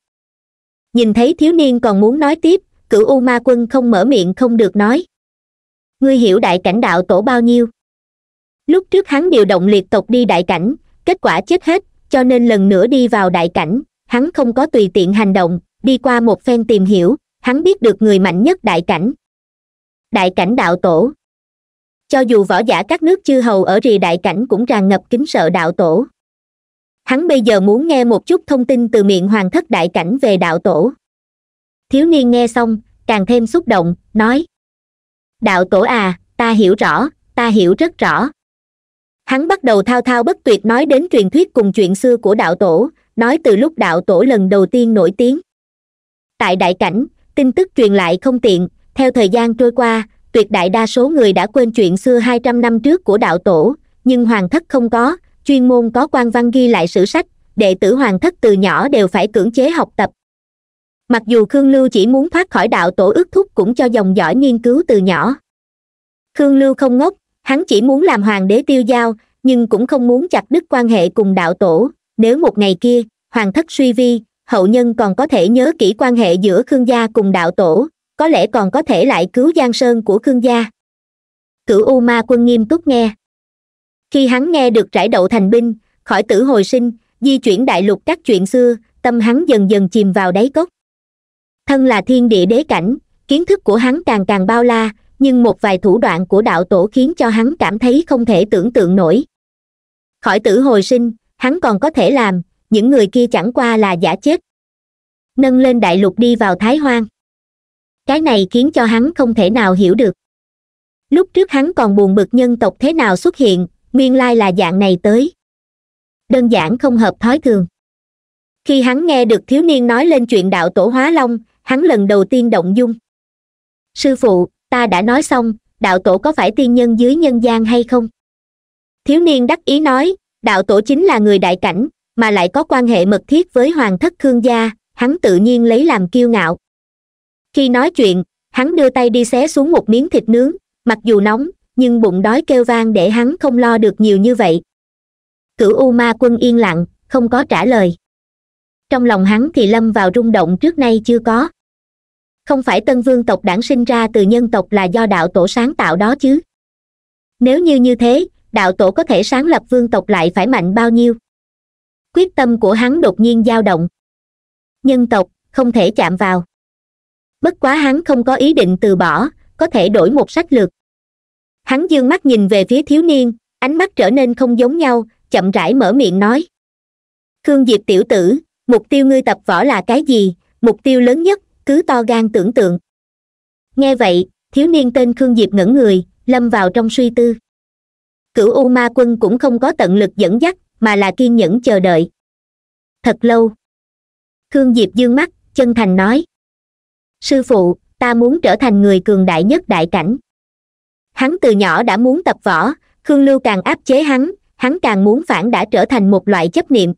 nhìn thấy thiếu niên còn muốn nói tiếp cửu u ma quân không mở miệng không được nói ngươi hiểu đại cảnh đạo tổ bao nhiêu lúc trước hắn điều động liệt tộc đi đại cảnh kết quả chết hết cho nên lần nữa đi vào đại cảnh hắn không có tùy tiện hành động đi qua một phen tìm hiểu hắn biết được người mạnh nhất đại cảnh đại cảnh đạo tổ cho dù võ giả các nước chư hầu ở rì đại cảnh cũng tràn ngập kính sợ đạo tổ hắn bây giờ muốn nghe một chút thông tin từ miệng hoàng thất đại cảnh về đạo tổ thiếu niên nghe xong càng thêm xúc động nói đạo tổ à ta hiểu rõ ta hiểu rất rõ hắn bắt đầu thao thao bất tuyệt nói đến truyền thuyết cùng chuyện xưa của đạo tổ nói từ lúc đạo tổ lần đầu tiên nổi tiếng tại đại cảnh tin tức truyền lại không tiện theo thời gian trôi qua tuyệt đại đa số người đã quên chuyện xưa hai trăm năm trước của đạo tổ nhưng hoàng thất không có chuyên môn có quan văn ghi lại sử sách đệ tử hoàng thất từ nhỏ đều phải cưỡng chế học tập mặc dù khương lưu chỉ muốn thoát khỏi đạo tổ ước thúc cũng cho dòng dõi nghiên cứu từ nhỏ khương lưu không ngốc hắn chỉ muốn làm hoàng đế tiêu giao nhưng cũng không muốn chặt đứt quan hệ cùng đạo tổ nếu một ngày kia hoàng thất suy vi hậu nhân còn có thể nhớ kỹ quan hệ giữa khương gia cùng đạo tổ có lẽ còn có thể lại cứu giang sơn của khương gia cửu u ma quân nghiêm túc nghe khi hắn nghe được trải đậu thành binh khỏi tử hồi sinh di chuyển đại lục các chuyện xưa tâm hắn dần dần chìm vào đáy cốc thân là thiên địa đế cảnh kiến thức của hắn càng càng bao la nhưng một vài thủ đoạn của đạo tổ khiến cho hắn cảm thấy không thể tưởng tượng nổi khỏi tử hồi sinh hắn còn có thể làm những người kia chẳng qua là giả chết nâng lên đại lục đi vào thái hoang cái này khiến cho hắn không thể nào hiểu được lúc trước hắn còn buồn bực nhân tộc thế nào xuất hiện nguyên lai là dạng này tới đơn giản không hợp thói thường khi hắn nghe được thiếu niên nói lên chuyện đạo tổ hóa long hắn lần đầu tiên động dung sư phụ ta đã nói xong đạo tổ có phải tiên nhân dưới nhân gian hay không thiếu niên đắc ý nói đạo tổ chính là người đại cảnh mà lại có quan hệ mật thiết với hoàng thất khương gia hắn tự nhiên lấy làm kiêu ngạo khi nói chuyện hắn đưa tay đi xé xuống một miếng thịt nướng mặc dù nóng nhưng bụng đói kêu vang để hắn không lo được nhiều như vậy cửu u ma quân yên lặng không có trả lời trong lòng hắn thì lâm vào rung động trước nay chưa có không phải tân vương tộc đản sinh ra từ nhân tộc là do đạo tổ sáng tạo đó chứ nếu như như thế đạo tổ có thể sáng lập vương tộc lại phải mạnh bao nhiêu quyết tâm của hắn đột nhiên dao động nhân tộc không thể chạm vào bất quá hắn không có ý định từ bỏ có thể đổi một sách lược hắn d ư ơ n g mắt nhìn về phía thiếu niên ánh mắt trở nên không giống nhau chậm rãi mở miệng nói khương diệp tiểu tử mục tiêu ngươi tập võ là cái gì mục tiêu lớn nhất cứ to gan tưởng tượng nghe vậy thiếu niên tên khương diệp ngẩng người lâm vào trong suy tư cửu u ma quân cũng không có tận lực dẫn dắt mà là kiên nhẫn chờ đợi thật lâu khương diệp d ư ơ n g mắt chân thành nói sư phụ ta muốn trở thành người cường đại nhất đại cảnh hắn từ nhỏ đã muốn tập võ khương lưu càng áp chế hắn hắn càng muốn phản đã trở thành một loại chấp niệm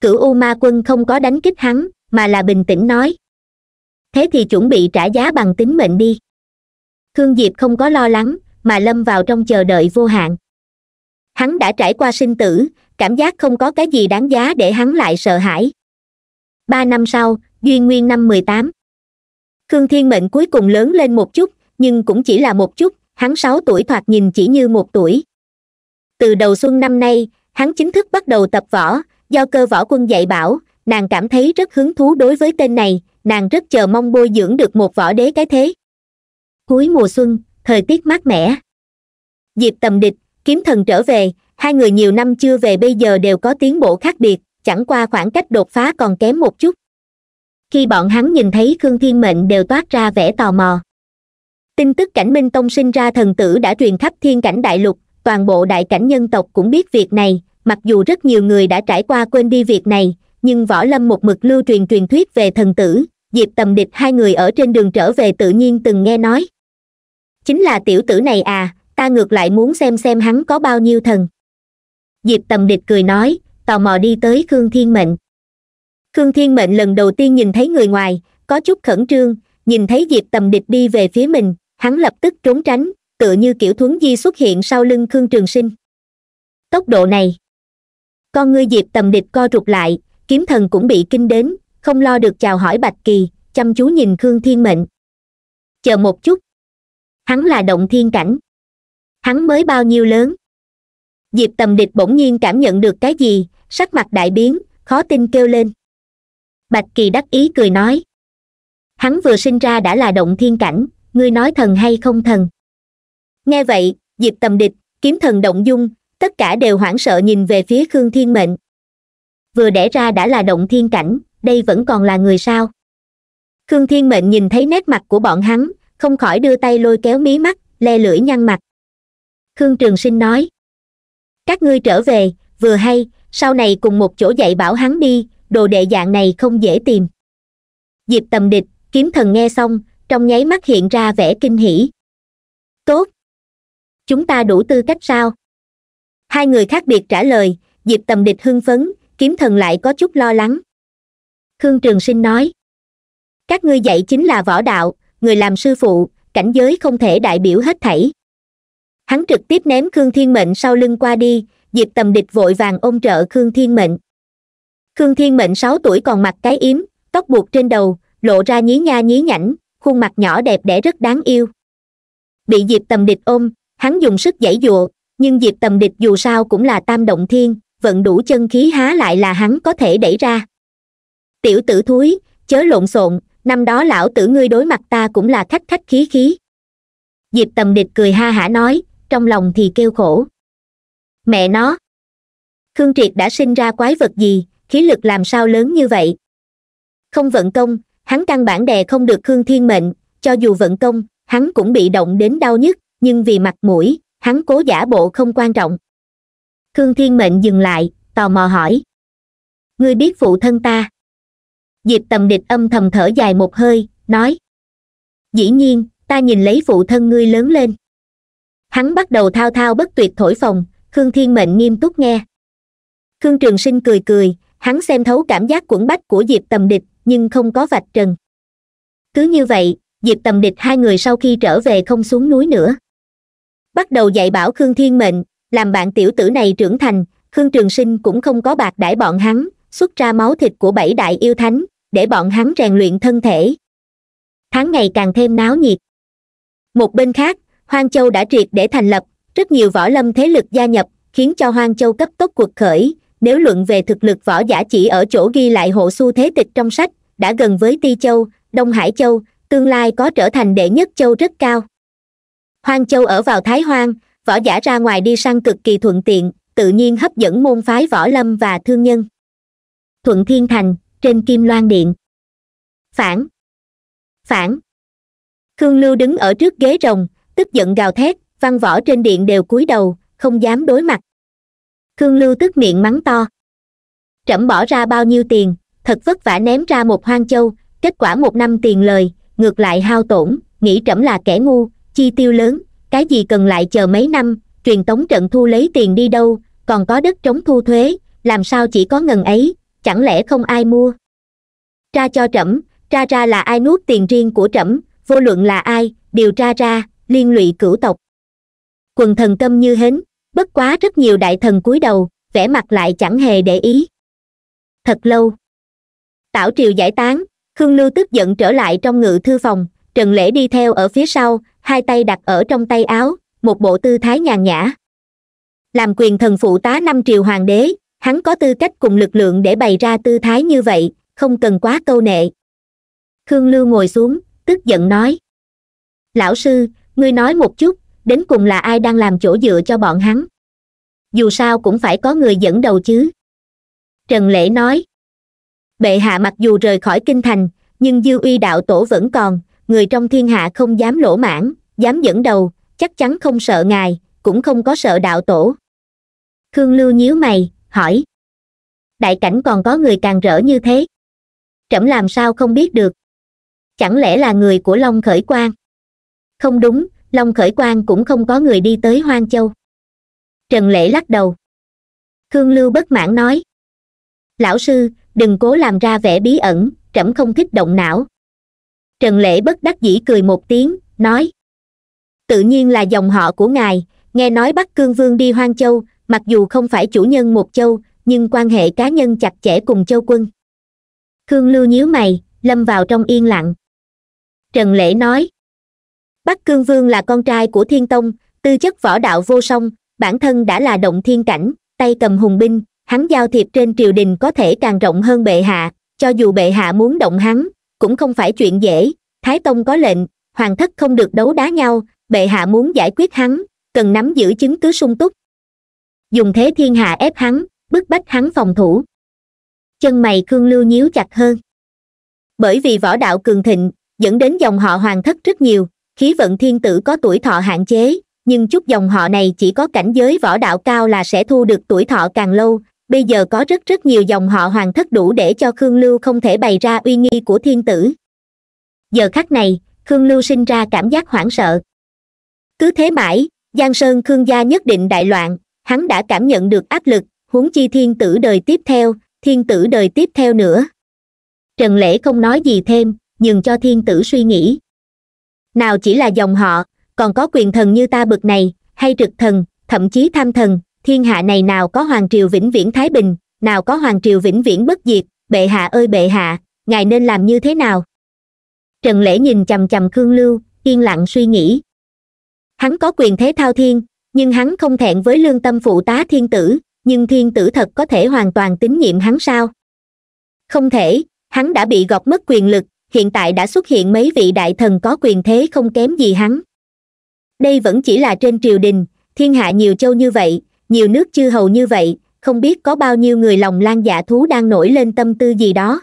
cửu u ma quân không có đánh kích hắn mà là bình tĩnh nói thế thì chuẩn bị trả giá bằng tính mệnh đi khương diệp không có lo lắng mà lâm vào trong chờ đợi vô hạn hắn đã trải qua sinh tử cảm giác không có cái gì đáng giá để hắn lại sợ hãi ba năm sau duy nguyên năm mười tám khương thiên mệnh cuối cùng lớn lên một chút nhưng cũng chỉ là một chút hắn sáu tuổi thoạt nhìn chỉ như một tuổi từ đầu xuân năm nay hắn chính thức bắt đầu tập võ do cơ võ quân dạy bảo nàng cảm thấy rất hứng thú đối với tên này nàng rất chờ mong bôi dưỡng được một võ đế cái thế cuối mùa xuân thời tiết mát mẻ dịp tầm địch kiếm thần trở về hai người nhiều năm chưa về bây giờ đều có tiến bộ khác biệt chẳng qua khoảng cách đột phá còn kém một chút khi bọn hắn nhìn thấy khương thiên mệnh đều toát ra vẻ tò mò tin tức cảnh minh tông sinh ra thần tử đã truyền khắp thiên cảnh đại lục toàn bộ đại cảnh nhân tộc cũng biết việc này mặc dù rất nhiều người đã trải qua quên đi việc này nhưng võ lâm một mực lưu truyền truyền thuyết về thần tử diệp tầm địch hai người ở trên đường trở về tự nhiên từng nghe nói chính là tiểu tử này à ta ngược lại muốn xem xem hắn có bao nhiêu thần diệp tầm địch cười nói tò mò đi tới khương thiên mệnh khương thiên mệnh lần đầu tiên nhìn thấy người ngoài có chút khẩn trương nhìn thấy diệp tầm địch đi về phía mình hắn lập tức trốn tránh tựa như kiểu thuấn di xuất hiện sau lưng khương trường sinh tốc độ này con ngươi diệp tầm địch co rụt lại kiếm thần cũng bị kinh đến không lo được chào hỏi bạch kỳ chăm chú nhìn khương thiên mệnh chờ một chút hắn là động thiên cảnh hắn mới bao nhiêu lớn diệp tầm địch bỗng nhiên cảm nhận được cái gì sắc mặt đại biến khó tin kêu lên bạch kỳ đắc ý cười nói hắn vừa sinh ra đã là động thiên cảnh ngươi nói thần hay không thần nghe vậy diệp tầm địch kiếm thần động dung tất cả đều hoảng sợ nhìn về phía khương thiên mệnh vừa đẻ ra đã là động thiên cảnh đây vẫn còn là người sao khương thiên mệnh nhìn thấy nét mặt của bọn hắn không khỏi đưa tay lôi kéo mí mắt le lưỡi nhăn mặt khương trường sinh nói các ngươi trở về vừa hay sau này cùng một chỗ dạy bảo hắn đi đồ đệ dạng này không dễ tìm diệp tầm địch kiếm thần nghe xong trong nháy mắt hiện ra vẻ kinh hỉ tốt chúng ta đủ tư cách sao hai người khác biệt trả lời diệp tầm địch hưng phấn kiếm thần lại có chút lo lắng khương trường sinh nói các ngươi dạy chính là võ đạo người làm sư phụ cảnh giới không thể đại biểu hết thảy hắn trực tiếp ném khương thiên mệnh sau lưng qua đi diệp tầm địch vội vàng ôm trợ khương thiên mệnh khương thiên mệnh sáu tuổi còn mặc cái yếm tóc buộc trên đầu lộ ra nhí nha nhí nhảnh khuôn mặt nhỏ đẹp đẽ rất đáng yêu bị diệp tầm địch ôm hắn dùng sức giãy giụa nhưng diệp tầm địch dù sao cũng là tam động thiên vận đủ chân khí há lại là hắn có thể đẩy ra tiểu tử thúi chớ lộn xộn năm đó lão tử ngươi đối mặt ta cũng là khách khách khí khí diệp tầm địch cười ha hả nói trong lòng thì kêu khổ mẹ nó khương triệt đã sinh ra quái vật gì khí lực làm sao lớn như vậy không vận công hắn căn bản đè không được khương thiên mệnh cho dù vận công hắn cũng bị động đến đau nhức nhưng vì mặt mũi hắn cố giả bộ không quan trọng khương thiên mệnh dừng lại tò mò hỏi ngươi biết phụ thân ta diệp tầm địch âm thầm thở dài một hơi nói dĩ nhiên ta nhìn lấy phụ thân ngươi lớn lên hắn bắt đầu thao thao bất tuyệt thổi phòng khương thiên mệnh nghiêm túc nghe khương trường sinh cười cười hắn xem thấu cảm giác quẩn bách của diệp tầm địch nhưng không có vạch trần cứ như vậy diệp tầm địch hai người sau khi trở về không xuống núi nữa bắt đầu dạy bảo khương thiên mệnh làm bạn tiểu tử này trưởng thành khương trường sinh cũng không có bạc đãi bọn hắn xuất ra máu thịt của bảy đại yêu thánh để bọn hắn rèn luyện thân thể tháng ngày càng thêm náo nhiệt một bên khác hoang châu đã triệt để thành lập rất nhiều võ lâm thế lực gia nhập khiến cho hoang châu cấp tốc cuộc khởi nếu luận về thực lực võ giả chỉ ở chỗ ghi lại hộ xu thế tịch trong sách đã gần với ti châu đông hải châu tương lai có trở thành đệ nhất châu rất cao hoang châu ở vào thái hoang võ giả ra ngoài đi săn cực kỳ thuận tiện tự nhiên hấp dẫn môn phái võ lâm và thương nhân thuận thiên thành trên kim loan điện phản phản khương lưu đứng ở trước ghế rồng tức giận gào thét văn võ trên điện đều cúi đầu không dám đối mặt khương lưu tức miệng mắng to trẫm bỏ ra bao nhiêu tiền thật vất vả ném ra một hoang châu kết quả một năm tiền lời ngược lại hao tổn nghĩ trẫm là kẻ ngu chi tiêu lớn cái gì cần lại chờ mấy năm truyền tống trận thu lấy tiền đi đâu còn có đất trống thu thuế làm sao chỉ có ngần ấy chẳng lẽ không ai mua tra cho trẫm tra ra là ai nuốt tiền riêng của trẫm vô luận là ai điều tra ra liên lụy cửu tộc quần thần câm như hến bất quá rất nhiều đại thần cúi đầu vẻ mặt lại chẳng hề để ý thật lâu tảo triều giải tán khương lưu tức giận trở lại trong ngự thư phòng trần lễ đi theo ở phía sau hai tay đặt ở trong tay áo một bộ tư thái nhàn nhã làm quyền thần phụ tá năm triều hoàng đế hắn có tư cách cùng lực lượng để bày ra tư thái như vậy không cần quá câu nệ khương lưu ngồi xuống tức giận nói lão sư ngươi nói một chút đến cùng là ai đang làm chỗ dựa cho bọn hắn dù sao cũng phải có người dẫn đầu chứ trần lễ nói bệ hạ mặc dù rời khỏi kinh thành nhưng dư uy đạo tổ vẫn còn người trong thiên hạ không dám lỗ mãn dám dẫn đầu chắc chắn không sợ ngài cũng không có sợ đạo tổ khương lưu nhíu mày hỏi đại cảnh còn có người càng rỡ như thế trẫm làm sao không biết được chẳng lẽ là người của long khởi quan không đúng long khởi quan cũng không có người đi tới hoang châu trần lễ lắc đầu khương lưu bất mãn nói lão sư đừng cố làm ra vẻ bí ẩn trẫm không thích động não trần lễ bất đắc dĩ cười một tiếng nói tự nhiên là dòng họ của ngài nghe nói bắc cương vương đi hoang châu mặc dù không phải chủ nhân một châu nhưng quan hệ cá nhân chặt chẽ cùng châu quân khương lưu nhíu mày lâm vào trong yên lặng trần lễ nói bắc cương vương là con trai của thiên tông tư chất võ đạo vô song bản thân đã là động thiên cảnh tay cầm hùng binh hắn giao thiệp trên triều đình có thể càng rộng hơn bệ hạ cho dù bệ hạ muốn động hắn cũng không phải chuyện dễ thái tông có lệnh hoàng thất không được đấu đá nhau bệ hạ muốn giải quyết hắn cần nắm giữ chứng cứ sung túc dùng thế thiên hạ ép hắn bức bách hắn phòng thủ chân mày khương lưu nhíu chặt hơn bởi vì võ đạo cường thịnh dẫn đến dòng họ hoàng thất rất nhiều khí vận thiên tử có tuổi thọ hạn chế nhưng chút dòng họ này chỉ có cảnh giới võ đạo cao là sẽ thu được tuổi thọ càng lâu bây giờ có rất rất nhiều dòng họ hoàng thất đủ để cho khương lưu không thể bày ra uy nghi của thiên tử giờ khắc này khương lưu sinh ra cảm giác hoảng sợ cứ thế mãi giang sơn khương gia nhất định đại loạn hắn đã cảm nhận được áp lực huống chi thiên tử đời tiếp theo thiên tử đời tiếp theo nữa trần lễ không nói gì thêm nhưng cho thiên tử suy nghĩ nào chỉ là dòng họ còn có quyền thần như ta bực này hay trực thần thậm chí tham thần thiên hạ này nào có hoàng triều vĩnh viễn thái bình nào có hoàng triều vĩnh viễn bất diệt bệ hạ ơi bệ hạ ngài nên làm như thế nào trần lễ nhìn chằm chằm khương lưu yên lặng suy nghĩ hắn có quyền thế thao thiên nhưng hắn không thẹn với lương tâm phụ tá thiên tử nhưng thiên tử thật có thể hoàn toàn tín nhiệm hắn sao không thể hắn đã bị gọt mất quyền lực hiện tại đã xuất hiện mấy vị đại thần có quyền thế không kém gì hắn đây vẫn chỉ là trên triều đình thiên hạ nhiều châu như vậy nhiều nước chư hầu như vậy không biết có bao nhiêu người lòng lan dạ thú đang nổi lên tâm tư gì đó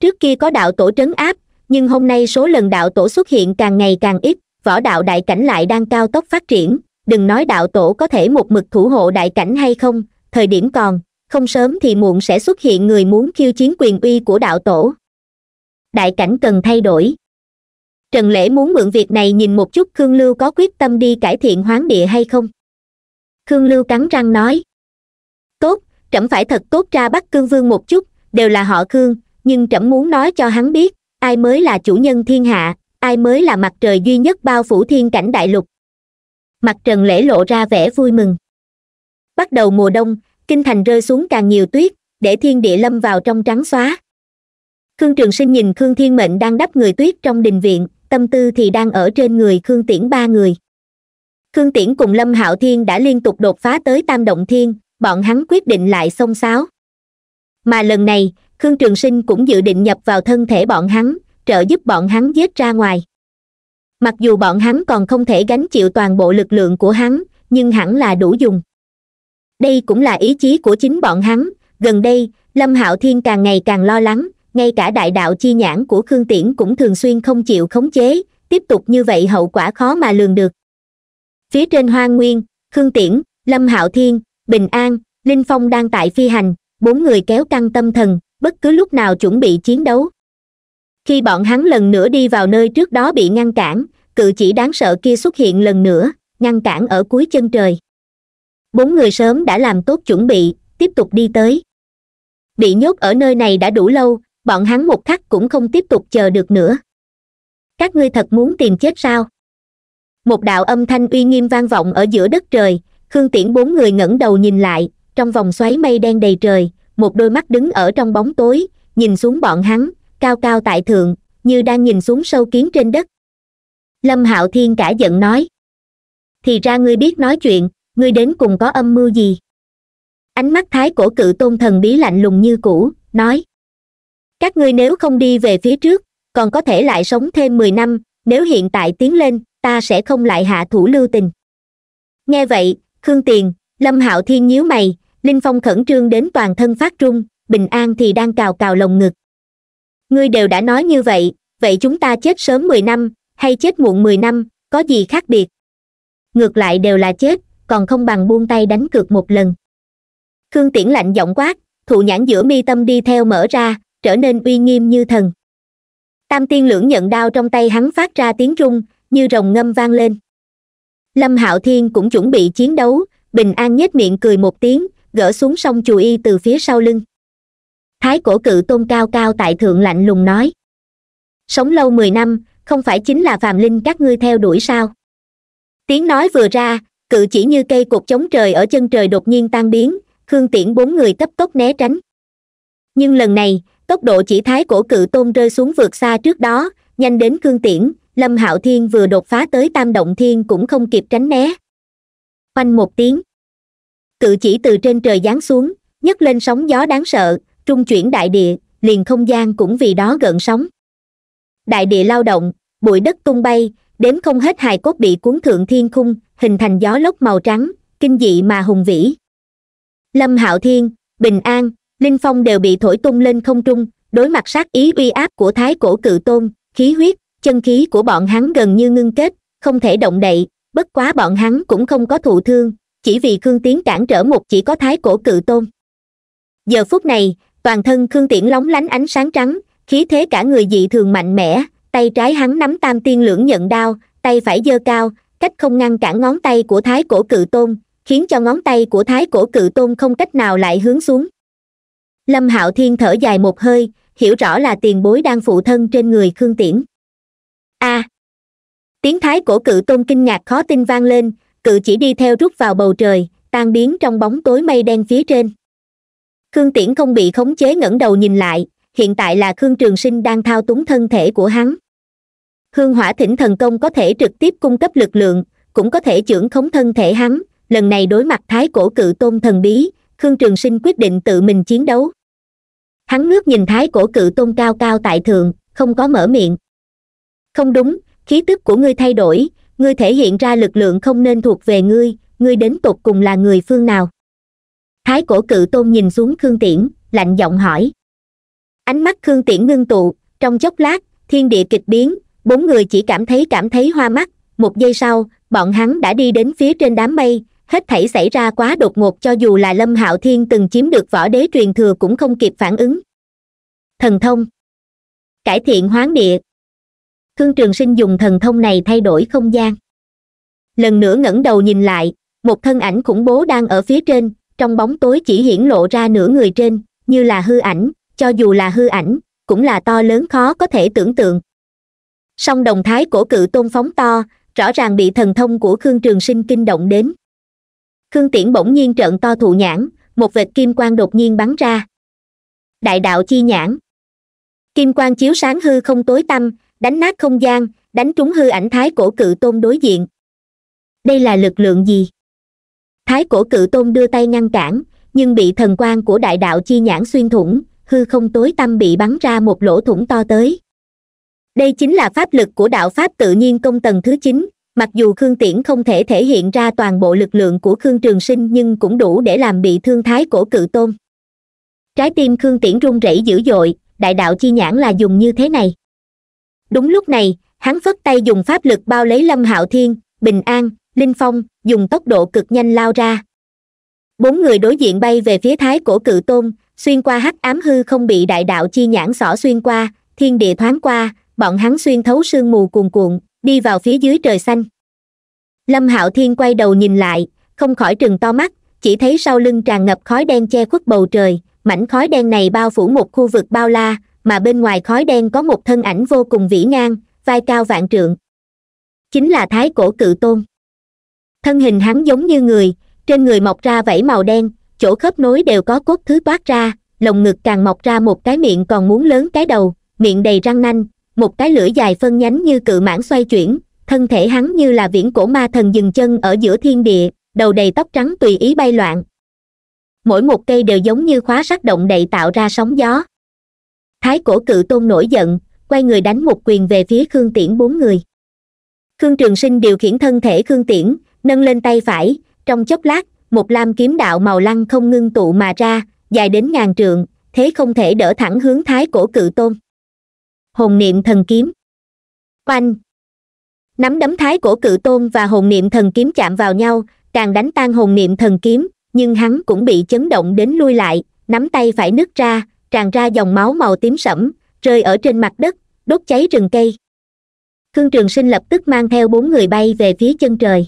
trước kia có đạo tổ trấn áp nhưng hôm nay số lần đạo tổ xuất hiện càng ngày càng ít võ đạo đại cảnh lại đang cao tốc phát triển đừng nói đạo tổ có thể một mực thủ hộ đại cảnh hay không thời điểm còn không sớm thì muộn sẽ xuất hiện người muốn khiêu chiến quyền uy của đạo tổ đại cảnh cần thay đổi trần lễ muốn mượn việc này nhìn một chút khương lưu có quyết tâm đi cải thiện hoán địa hay không khương lưu cắn răng nói tốt trẫm phải thật tốt ra bắt cương vương một chút đều là họ khương nhưng trẫm muốn nói cho hắn biết ai mới là chủ nhân thiên hạ ai mới là mặt trời duy nhất bao phủ thiên cảnh đại lục mặt trần lễ lộ ra vẻ vui mừng bắt đầu mùa đông kinh thành rơi xuống càng nhiều tuyết để thiên địa lâm vào trong trắng xóa khương trường sinh nhìn khương thiên mệnh đang đắp người tuyết trong đình viện tâm tư thì đang ở trên người khương tiễn ba người khương tiễn cùng lâm hạo thiên đã liên tục đột phá tới tam động thiên bọn hắn quyết định lại xông xáo mà lần này khương trường sinh cũng dự định nhập vào thân thể bọn hắn trợ giúp bọn hắn giết ra ngoài mặc dù bọn hắn còn không thể gánh chịu toàn bộ lực lượng của hắn nhưng hẳn là đủ dùng đây cũng là ý chí của chính bọn hắn gần đây lâm hạo thiên càng ngày càng lo lắng ngay cả đại đạo chi nhãn của khương tiễn cũng thường xuyên không chịu khống chế tiếp tục như vậy hậu quả khó mà lường được phía trên hoang nguyên khương tiễn lâm hạo thiên bình an linh phong đang tại phi hành bốn người kéo căng tâm thần bất cứ lúc nào chuẩn bị chiến đấu khi bọn hắn lần nữa đi vào nơi trước đó bị ngăn cản cự chỉ đáng sợ kia xuất hiện lần nữa ngăn cản ở cuối chân trời bốn người sớm đã làm tốt chuẩn bị tiếp tục đi tới bị nhốt ở nơi này đã đủ lâu bọn hắn một khắc cũng không tiếp tục chờ được nữa các ngươi thật muốn tìm chết sao một đạo âm thanh uy nghiêm vang vọng ở giữa đất trời khương tiễn bốn người ngẩng đầu nhìn lại trong vòng xoáy mây đen đầy trời một đôi mắt đứng ở trong bóng tối nhìn xuống bọn hắn cao cao tại thượng như đang nhìn xuống sâu kiến trên đất lâm hạo thiên cả giận nói thì ra ngươi biết nói chuyện ngươi đến cùng có âm mưu gì ánh mắt thái cổ cự tôn thần bí lạnh lùng như cũ nói các ngươi nếu không đi về phía trước còn có thể lại sống thêm mười năm nếu hiện tại tiến lên ta sẽ không lại hạ thủ lưu tình nghe vậy khương tiền lâm hạo thiên nhíu mày linh phong khẩn trương đến toàn thân phát trung bình an thì đang cào cào lồng ngực ngươi đều đã nói như vậy vậy chúng ta chết sớm mười năm hay chết muộn mười năm có gì khác biệt ngược lại đều là chết còn không bằng buông tay đánh cược một lần khương tiễn lạnh giọng quát thụ nhãn giữa mi tâm đi theo mở ra trở nên uy nghiêm như thần tam tiên lưỡng nhận đao trong tay hắn phát ra tiếng trung như rồng ngâm vang lên lâm hạo thiên cũng chuẩn bị chiến đấu bình an nhếch miệng cười một tiếng gỡ xuống sông chù y từ phía sau lưng thái cổ cự tôn cao cao tại thượng lạnh lùng nói sống lâu mười năm không phải chính là phàm linh các ngươi theo đuổi sao tiếng nói vừa ra cự chỉ như cây cột chống trời ở chân trời đột nhiên tan biến khương tiễn bốn người cấp tốc né tránh nhưng lần này tốc độ chỉ thái cổ cự tôn rơi xuống vượt xa trước đó nhanh đến khương tiễn lâm hạo thiên vừa đột phá tới tam động thiên cũng không kịp tránh né oanh một tiếng cự chỉ từ trên trời giáng xuống nhấc lên sóng gió đáng sợ trung chuyển đại địa liền không gian cũng vì đó gợn sóng đại địa lao động bụi đất tung bay đếm không hết hài cốt bị cuốn thượng thiên khung hình thành gió lốc màu trắng kinh dị mà hùng vĩ lâm hạo thiên bình an linh phong đều bị thổi tung lên không trung đối mặt sát ý uy áp của thái cổ cự tôn khí huyết chân khí của bọn hắn gần như ngưng kết không thể động đậy bất quá bọn hắn cũng không có thụ thương chỉ vì khương tiến cản trở một chỉ có thái cổ cự tôn giờ phút này toàn thân khương tiễn lóng lánh ánh sáng trắng khí thế cả người dị thường mạnh mẽ tay trái hắn nắm tam tiên lưỡng nhận đao tay phải giơ cao cách không ngăn cản ngón tay của thái cổ cự tôn khiến cho ngón tay của thái cổ cự tôn không cách nào lại hướng xuống lâm hạo thiên thở dài một hơi hiểu rõ là tiền bối đang phụ thân trên người khương tiễn a à. tiếng thái cổ cự tôn kinh ngạc khó tin vang lên cự chỉ đi theo rút vào bầu trời tan biến trong bóng tối mây đen phía trên khương tiễn không bị khống chế ngẩng đầu nhìn lại hiện tại là khương trường sinh đang thao túng thân thể của hắn hương hỏa thỉnh thần công có thể trực tiếp cung cấp lực lượng cũng có thể trưởng khống thân thể hắn lần này đối mặt thái cổ cự tôn thần bí khương trường sinh quyết định tự mình chiến đấu hắn ngước nhìn thái cổ cự tôn cao cao tại thượng không có mở miệng không đúng khí tức của ngươi thay đổi ngươi thể hiện ra lực lượng không nên thuộc về ngươi ngươi đến tột cùng là người phương nào thái cổ cự tôn nhìn xuống khương tiễn lạnh giọng hỏi ánh mắt khương tiễn ngưng tụ trong chốc lát thiên địa kịch biến bốn người chỉ cảm thấy cảm thấy hoa mắt một giây sau bọn hắn đã đi đến phía trên đám mây hết thảy xảy ra quá đột ngột cho dù là lâm hạo thiên từng chiếm được võ đế truyền thừa cũng không kịp phản ứng thần thông cải thiện hoán địa khương trường sinh dùng thần thông này thay đổi không gian lần nữa ngẩng đầu nhìn lại một thân ảnh khủng bố đang ở phía trên trong bóng tối chỉ hiển lộ ra nửa người trên như là hư ảnh cho dù là hư ảnh cũng là to lớn khó có thể tưởng tượng song đồng thái cổ cự tôn phóng to rõ ràng bị thần thông của khương trường sinh kinh động đến khương tiễn bỗng nhiên trợn to thụ nhãn một vệt kim quang đột nhiên bắn ra đại đạo chi nhãn kim quang chiếu sáng hư không tối tăm đánh nát không gian đánh trúng hư ảnh thái cổ cự tôn đối diện đây là lực lượng gì thái cổ cự tôn đưa tay ngăn cản nhưng bị thần quan của đại đạo chi nhãn xuyên thủng hư không tối tâm bị bắn ra một lỗ thủng to tới đây chính là pháp lực của đạo pháp tự nhiên công tầng thứ chín mặc dù khương tiễn không thể thể hiện ra toàn bộ lực lượng của khương trường sinh nhưng cũng đủ để làm bị thương thái cổ cự tôn trái tim khương tiễn run rẩy dữ dội đại đạo chi nhãn là dùng như thế này đúng lúc này hắn phất tay dùng pháp lực bao lấy lâm hạo thiên bình an linh phong dùng tốc độ cực nhanh lao ra bốn người đối diện bay về phía thái cổ cự tôn xuyên qua hắc ám hư không bị đại đạo chi nhãn xỏ xuyên qua thiên địa thoáng qua bọn hắn xuyên thấu sương mù cuồn cuộn đi vào phía dưới trời xanh lâm hạo thiên quay đầu nhìn lại không khỏi trừng to mắt chỉ thấy sau lưng tràn ngập khói đen che khuất bầu trời mảnh khói đen này bao phủ một khu vực bao la mà bên ngoài khói đen có một thân ảnh vô cùng vĩ ngang vai cao vạn trượng chính là thái cổ cự tôn thân hình hắn giống như người trên người mọc ra vảy màu đen chỗ khớp nối đều có cốt thứ toát ra lồng ngực càng mọc ra một cái miệng còn muốn lớn cái đầu miệng đầy răng nanh một cái lưỡi dài phân nhánh như cự mãn xoay chuyển thân thể hắn như là viễn cổ ma thần dừng chân ở giữa thiên địa đầu đầy tóc trắng tùy ý bay loạn mỗi một cây đều giống như khóa sắt động đậy tạo ra sóng gió thái cổ cự tôn nổi giận quay người đánh một quyền về phía khương tiễn bốn người khương trường sinh điều khiển thân thể khương tiễn nâng lên tay phải trong chốc lát một lam kiếm đạo màu lăng không ngưng tụ mà ra dài đến ngàn trượng thế không thể đỡ thẳng hướng thái cổ cự tôn hồn niệm thần kiếm oanh nắm đấm thái cổ cự tôn và hồn niệm thần kiếm chạm vào nhau càng đánh tan hồn niệm thần kiếm nhưng hắn cũng bị chấn động đến lui lại nắm tay phải nứt ra tràn ra dòng máu màu tím sẫm rơi ở trên mặt đất đốt cháy rừng cây khương trường sinh lập tức mang theo bốn người bay về phía chân trời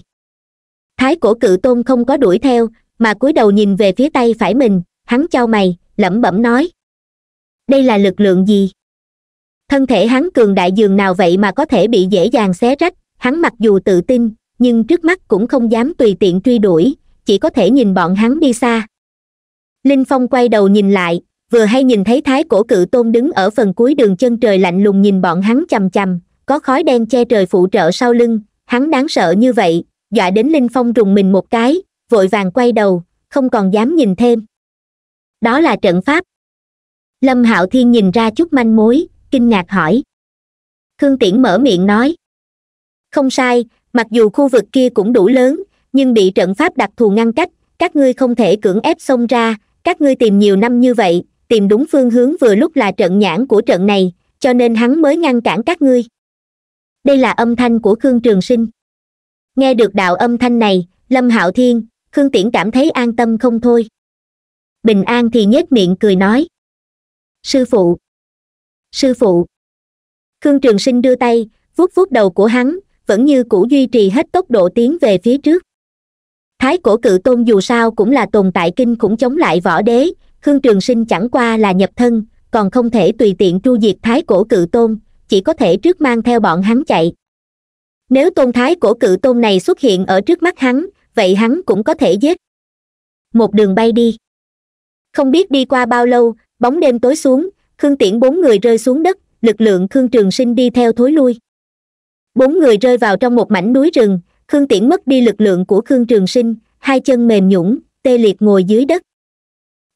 thái cổ cự tôn không có đuổi theo mà cúi đầu nhìn về phía tay phải mình hắn chau mày lẩm bẩm nói đây là lực lượng gì thân thể hắn cường đại dường nào vậy mà có thể bị dễ dàng xé rách hắn mặc dù tự tin nhưng trước mắt cũng không dám tùy tiện truy đuổi chỉ có thể nhìn bọn hắn đi xa linh phong quay đầu nhìn lại vừa hay nhìn thấy thái cổ cự tôn đứng ở phần cuối đường chân trời lạnh lùng nhìn bọn hắn chằm chằm có khói đen che trời phụ trợ sau lưng hắn đáng sợ như vậy dọa đến linh phong rùng mình một cái vội vàng quay đầu không còn dám nhìn thêm đó là trận pháp lâm hạo thiên nhìn ra chút manh mối kinh ngạc hỏi khương tiễn mở miệng nói không sai mặc dù khu vực kia cũng đủ lớn nhưng bị trận pháp đặc thù ngăn cách các ngươi không thể cưỡng ép xông ra các ngươi tìm nhiều năm như vậy tìm đúng phương hướng vừa lúc là trận nhãn của trận này cho nên hắn mới ngăn cản các ngươi đây là âm thanh của khương trường sinh nghe được đạo âm thanh này lâm hạo thiên khương tiễn cảm thấy an tâm không thôi bình an thì nhếch miệng cười nói sư phụ sư phụ khương trường sinh đưa tay vuốt vuốt đầu của hắn vẫn như cũ duy trì hết tốc độ tiến về phía trước thái cổ cự tôn dù sao cũng là tồn tại kinh khủng chống lại võ đế khương trường sinh chẳng qua là nhập thân còn không thể tùy tiện tru diệt thái cổ cự tôn chỉ có thể trước mang theo bọn hắn chạy nếu tôn thái cổ cự tôn này xuất hiện ở trước mắt hắn vậy hắn cũng có thể giết một đường bay đi không biết đi qua bao lâu bóng đêm tối xuống khương tiễn bốn người rơi xuống đất lực lượng khương trường sinh đi theo thối lui bốn người rơi vào trong một mảnh núi rừng khương tiễn mất đi lực lượng của khương trường sinh hai chân mềm nhũng tê liệt ngồi dưới đất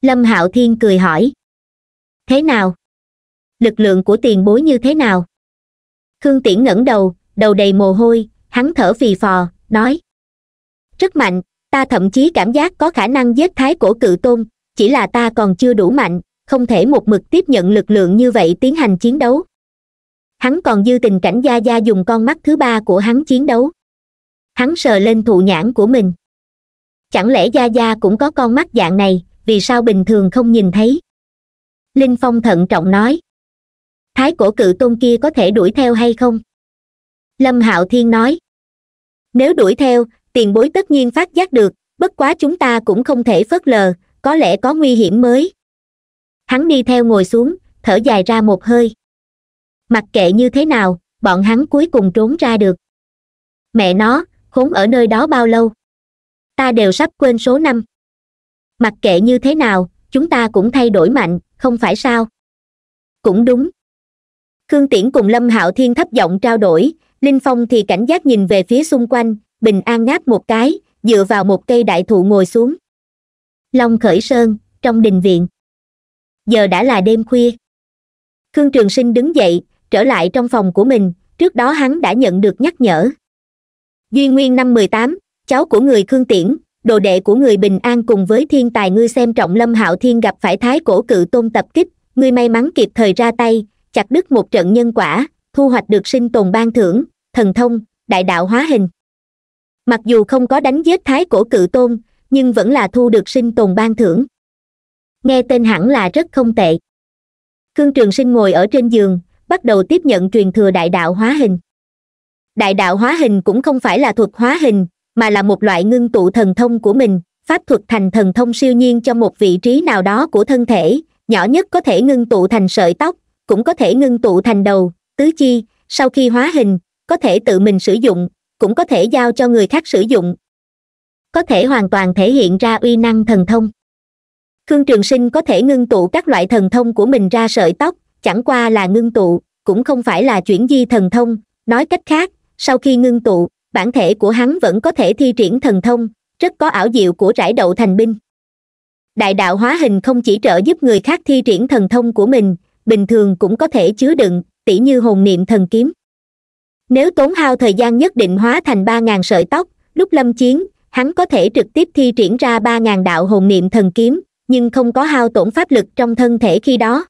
lâm hạo thiên cười hỏi thế nào lực lượng của tiền bối như thế nào khương tiễn ngẩng đầu đầu đầy mồ hôi hắn thở phì phò nói rất mạnh ta thậm chí cảm giác có khả năng giết thái cổ cự tôn chỉ là ta còn chưa đủ mạnh không thể một mực tiếp nhận lực lượng như vậy tiến hành chiến đấu hắn còn dư tình cảnh gia gia dùng con mắt thứ ba của hắn chiến đấu hắn sờ lên thụ nhãn của mình chẳng lẽ gia gia cũng có con mắt dạng này vì sao bình thường không nhìn thấy linh phong thận trọng nói thái cổ cự tôn kia có thể đuổi theo hay không lâm hạo thiên nói nếu đuổi theo tiền bối tất nhiên phát giác được bất quá chúng ta cũng không thể phớt lờ có lẽ có nguy hiểm mới hắn đi theo ngồi xuống thở dài ra một hơi mặc kệ như thế nào bọn hắn cuối cùng trốn ra được mẹ nó khốn ở nơi đó bao lâu ta đều sắp quên số năm mặc kệ như thế nào chúng ta cũng thay đổi mạnh không phải sao cũng đúng khương tiễn cùng lâm hạo thiên thấp giọng trao đổi linh phong thì cảnh giác nhìn về phía xung quanh bình an ngáp một cái dựa vào một cây đại thụ ngồi xuống long khởi sơn trong đình viện giờ đã là đêm khuya khương trường sinh đứng dậy trở lại trong phòng của mình trước đó hắn đã nhận được nhắc nhở duy nguyên năm mười tám cháu của người khương tiễn đồ đệ của người bình an cùng với thiên tài ngươi xem trọng lâm hạo thiên gặp phải thái cổ cự tôn tập kích ngươi may mắn kịp thời ra tay chặt đứt một trận nhân quả thu hoạch được sinh tồn ban thưởng thần thông đại đạo hóa hình mặc dù không có đánh giết thái cổ cự tôn nhưng vẫn là thu được sinh tồn ban thưởng nghe tên hẳn là rất không tệ cương trường sinh ngồi ở trên giường bắt đầu tiếp nhận truyền thừa đại đạo hóa hình đại đạo hóa hình cũng không phải là thuật hóa hình mà là một loại ngưng tụ thần thông của mình pháp thuật thành thần thông siêu nhiên cho một vị trí nào đó của thân thể nhỏ nhất có thể ngưng tụ thành sợi tóc cũng có thể ngưng tụ thành đầu tứ chi sau khi hóa hình có thể tự mình sử dụng cũng có thể giao cho người khác sử dụng có thể hoàn toàn thể hiện ra uy năng thần thông khương trường sinh có thể ngưng tụ các loại thần thông của mình ra sợi tóc chẳng qua là ngưng tụ cũng không phải là chuyển di thần thông nói cách khác sau khi ngưng tụ bản thể của hắn vẫn có thể thi triển thần thông rất có ảo diệu của rải đậu thành binh đại đạo hóa hình không chỉ trợ giúp người khác thi triển thần thông của mình bình thường cũng có thể chứa đựng tỉ như hồn niệm thần kiếm nếu tốn hao thời gian nhất định hóa thành ba ngàn sợi tóc lúc lâm chiến hắn có thể trực tiếp thi triển ra ba ngàn đạo hồn niệm thần kiếm nhưng không có hao tổn pháp lực trong thân thể khi đó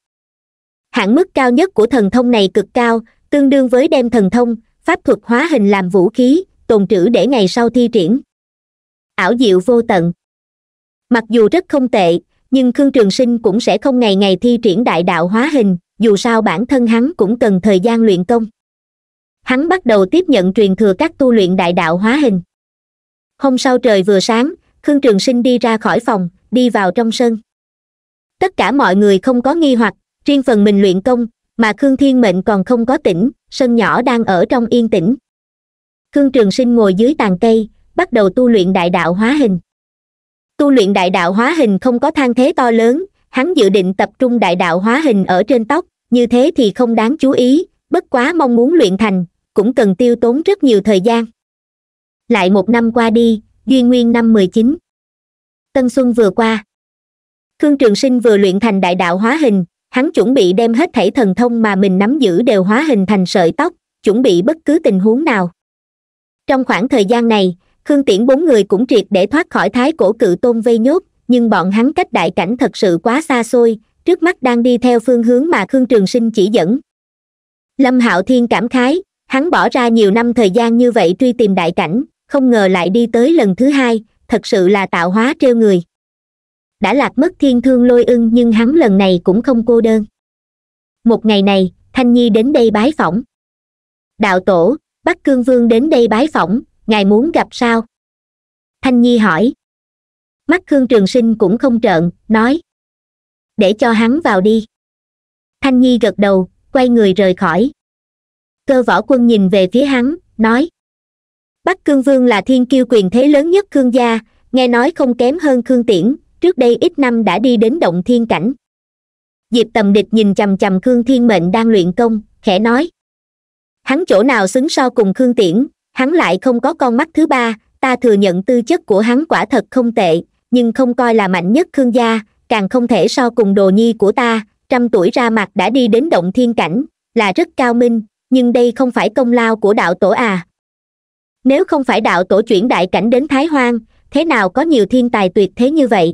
hạn mức cao nhất của thần thông này cực cao tương đương với đem thần thông pháp thuật hóa hình làm vũ khí tồn trữ để ngày sau thi triển ảo diệu vô tận mặc dù rất không tệ nhưng khương trường sinh cũng sẽ không ngày ngày thi triển đại đạo hóa hình dù sao bản thân hắn cũng cần thời gian luyện công hắn bắt đầu tiếp nhận truyền thừa các tu luyện đại đạo hóa hình hôm sau trời vừa sáng khương trường sinh đi ra khỏi phòng đi vào trong sân tất cả mọi người không có nghi hoặc riêng phần mình luyện công mà khương thiên mệnh còn không có tỉnh sân nhỏ đang ở trong yên tĩnh khương trường sinh ngồi dưới tàn cây bắt đầu tu luyện đại đạo hóa hình tu luyện đại đạo hóa hình không có thang thế to lớn hắn dự định tập trung đại đạo hóa hình ở trên tóc như thế thì không đáng chú ý bất quá mong muốn luyện thành cũng cần tiêu tốn rất nhiều thời gian lại một năm qua đi duy nguyên năm mười chín tân xuân vừa qua khương trường sinh vừa luyện thành đại đạo hóa hình hắn chuẩn bị đem hết thảy thần thông mà mình nắm giữ đều hóa hình thành sợi tóc chuẩn bị bất cứ tình huống nào trong khoảng thời gian này khương tiễn bốn người cũng triệt để thoát khỏi thái cổ cự tôn vây nhốt nhưng bọn hắn cách đại cảnh thật sự quá xa xôi trước mắt đang đi theo phương hướng mà khương trường sinh chỉ dẫn lâm hạo thiên cảm khái hắn bỏ ra nhiều năm thời gian như vậy truy tìm đại cảnh không ngờ lại đi tới lần thứ hai thật sự là tạo hóa trêu người đã lạc mất thiên thương lôi ưng nhưng hắn lần này cũng không cô đơn một ngày này thanh nhi đến đây bái phỏng đạo tổ bắc cương vương đến đây bái phỏng ngài muốn gặp sao thanh nhi hỏi mắt khương trường sinh cũng không trợn nói để cho hắn vào đi thanh nhi gật đầu quay người rời khỏi cơ võ quân nhìn về phía hắn nói bắc cương vương là thiên kiêu quyền thế lớn nhất khương gia nghe nói không kém hơn khương tiễn trước đây ít năm đã đi đến động thiên cảnh diệp tầm địch nhìn chằm chằm khương thiên mệnh đang luyện công khẽ nói hắn chỗ nào xứng so cùng khương tiễn hắn lại không có con mắt thứ ba ta thừa nhận tư chất của hắn quả thật không tệ nhưng không coi là mạnh nhất khương gia càng không thể so cùng đồ nhi của ta trăm tuổi ra mặt đã đi đến động thiên cảnh là rất cao minh nhưng đây không phải công lao của đạo tổ à nếu không phải đạo tổ chuyển đại cảnh đến thái hoang thế nào có nhiều thiên tài tuyệt thế như vậy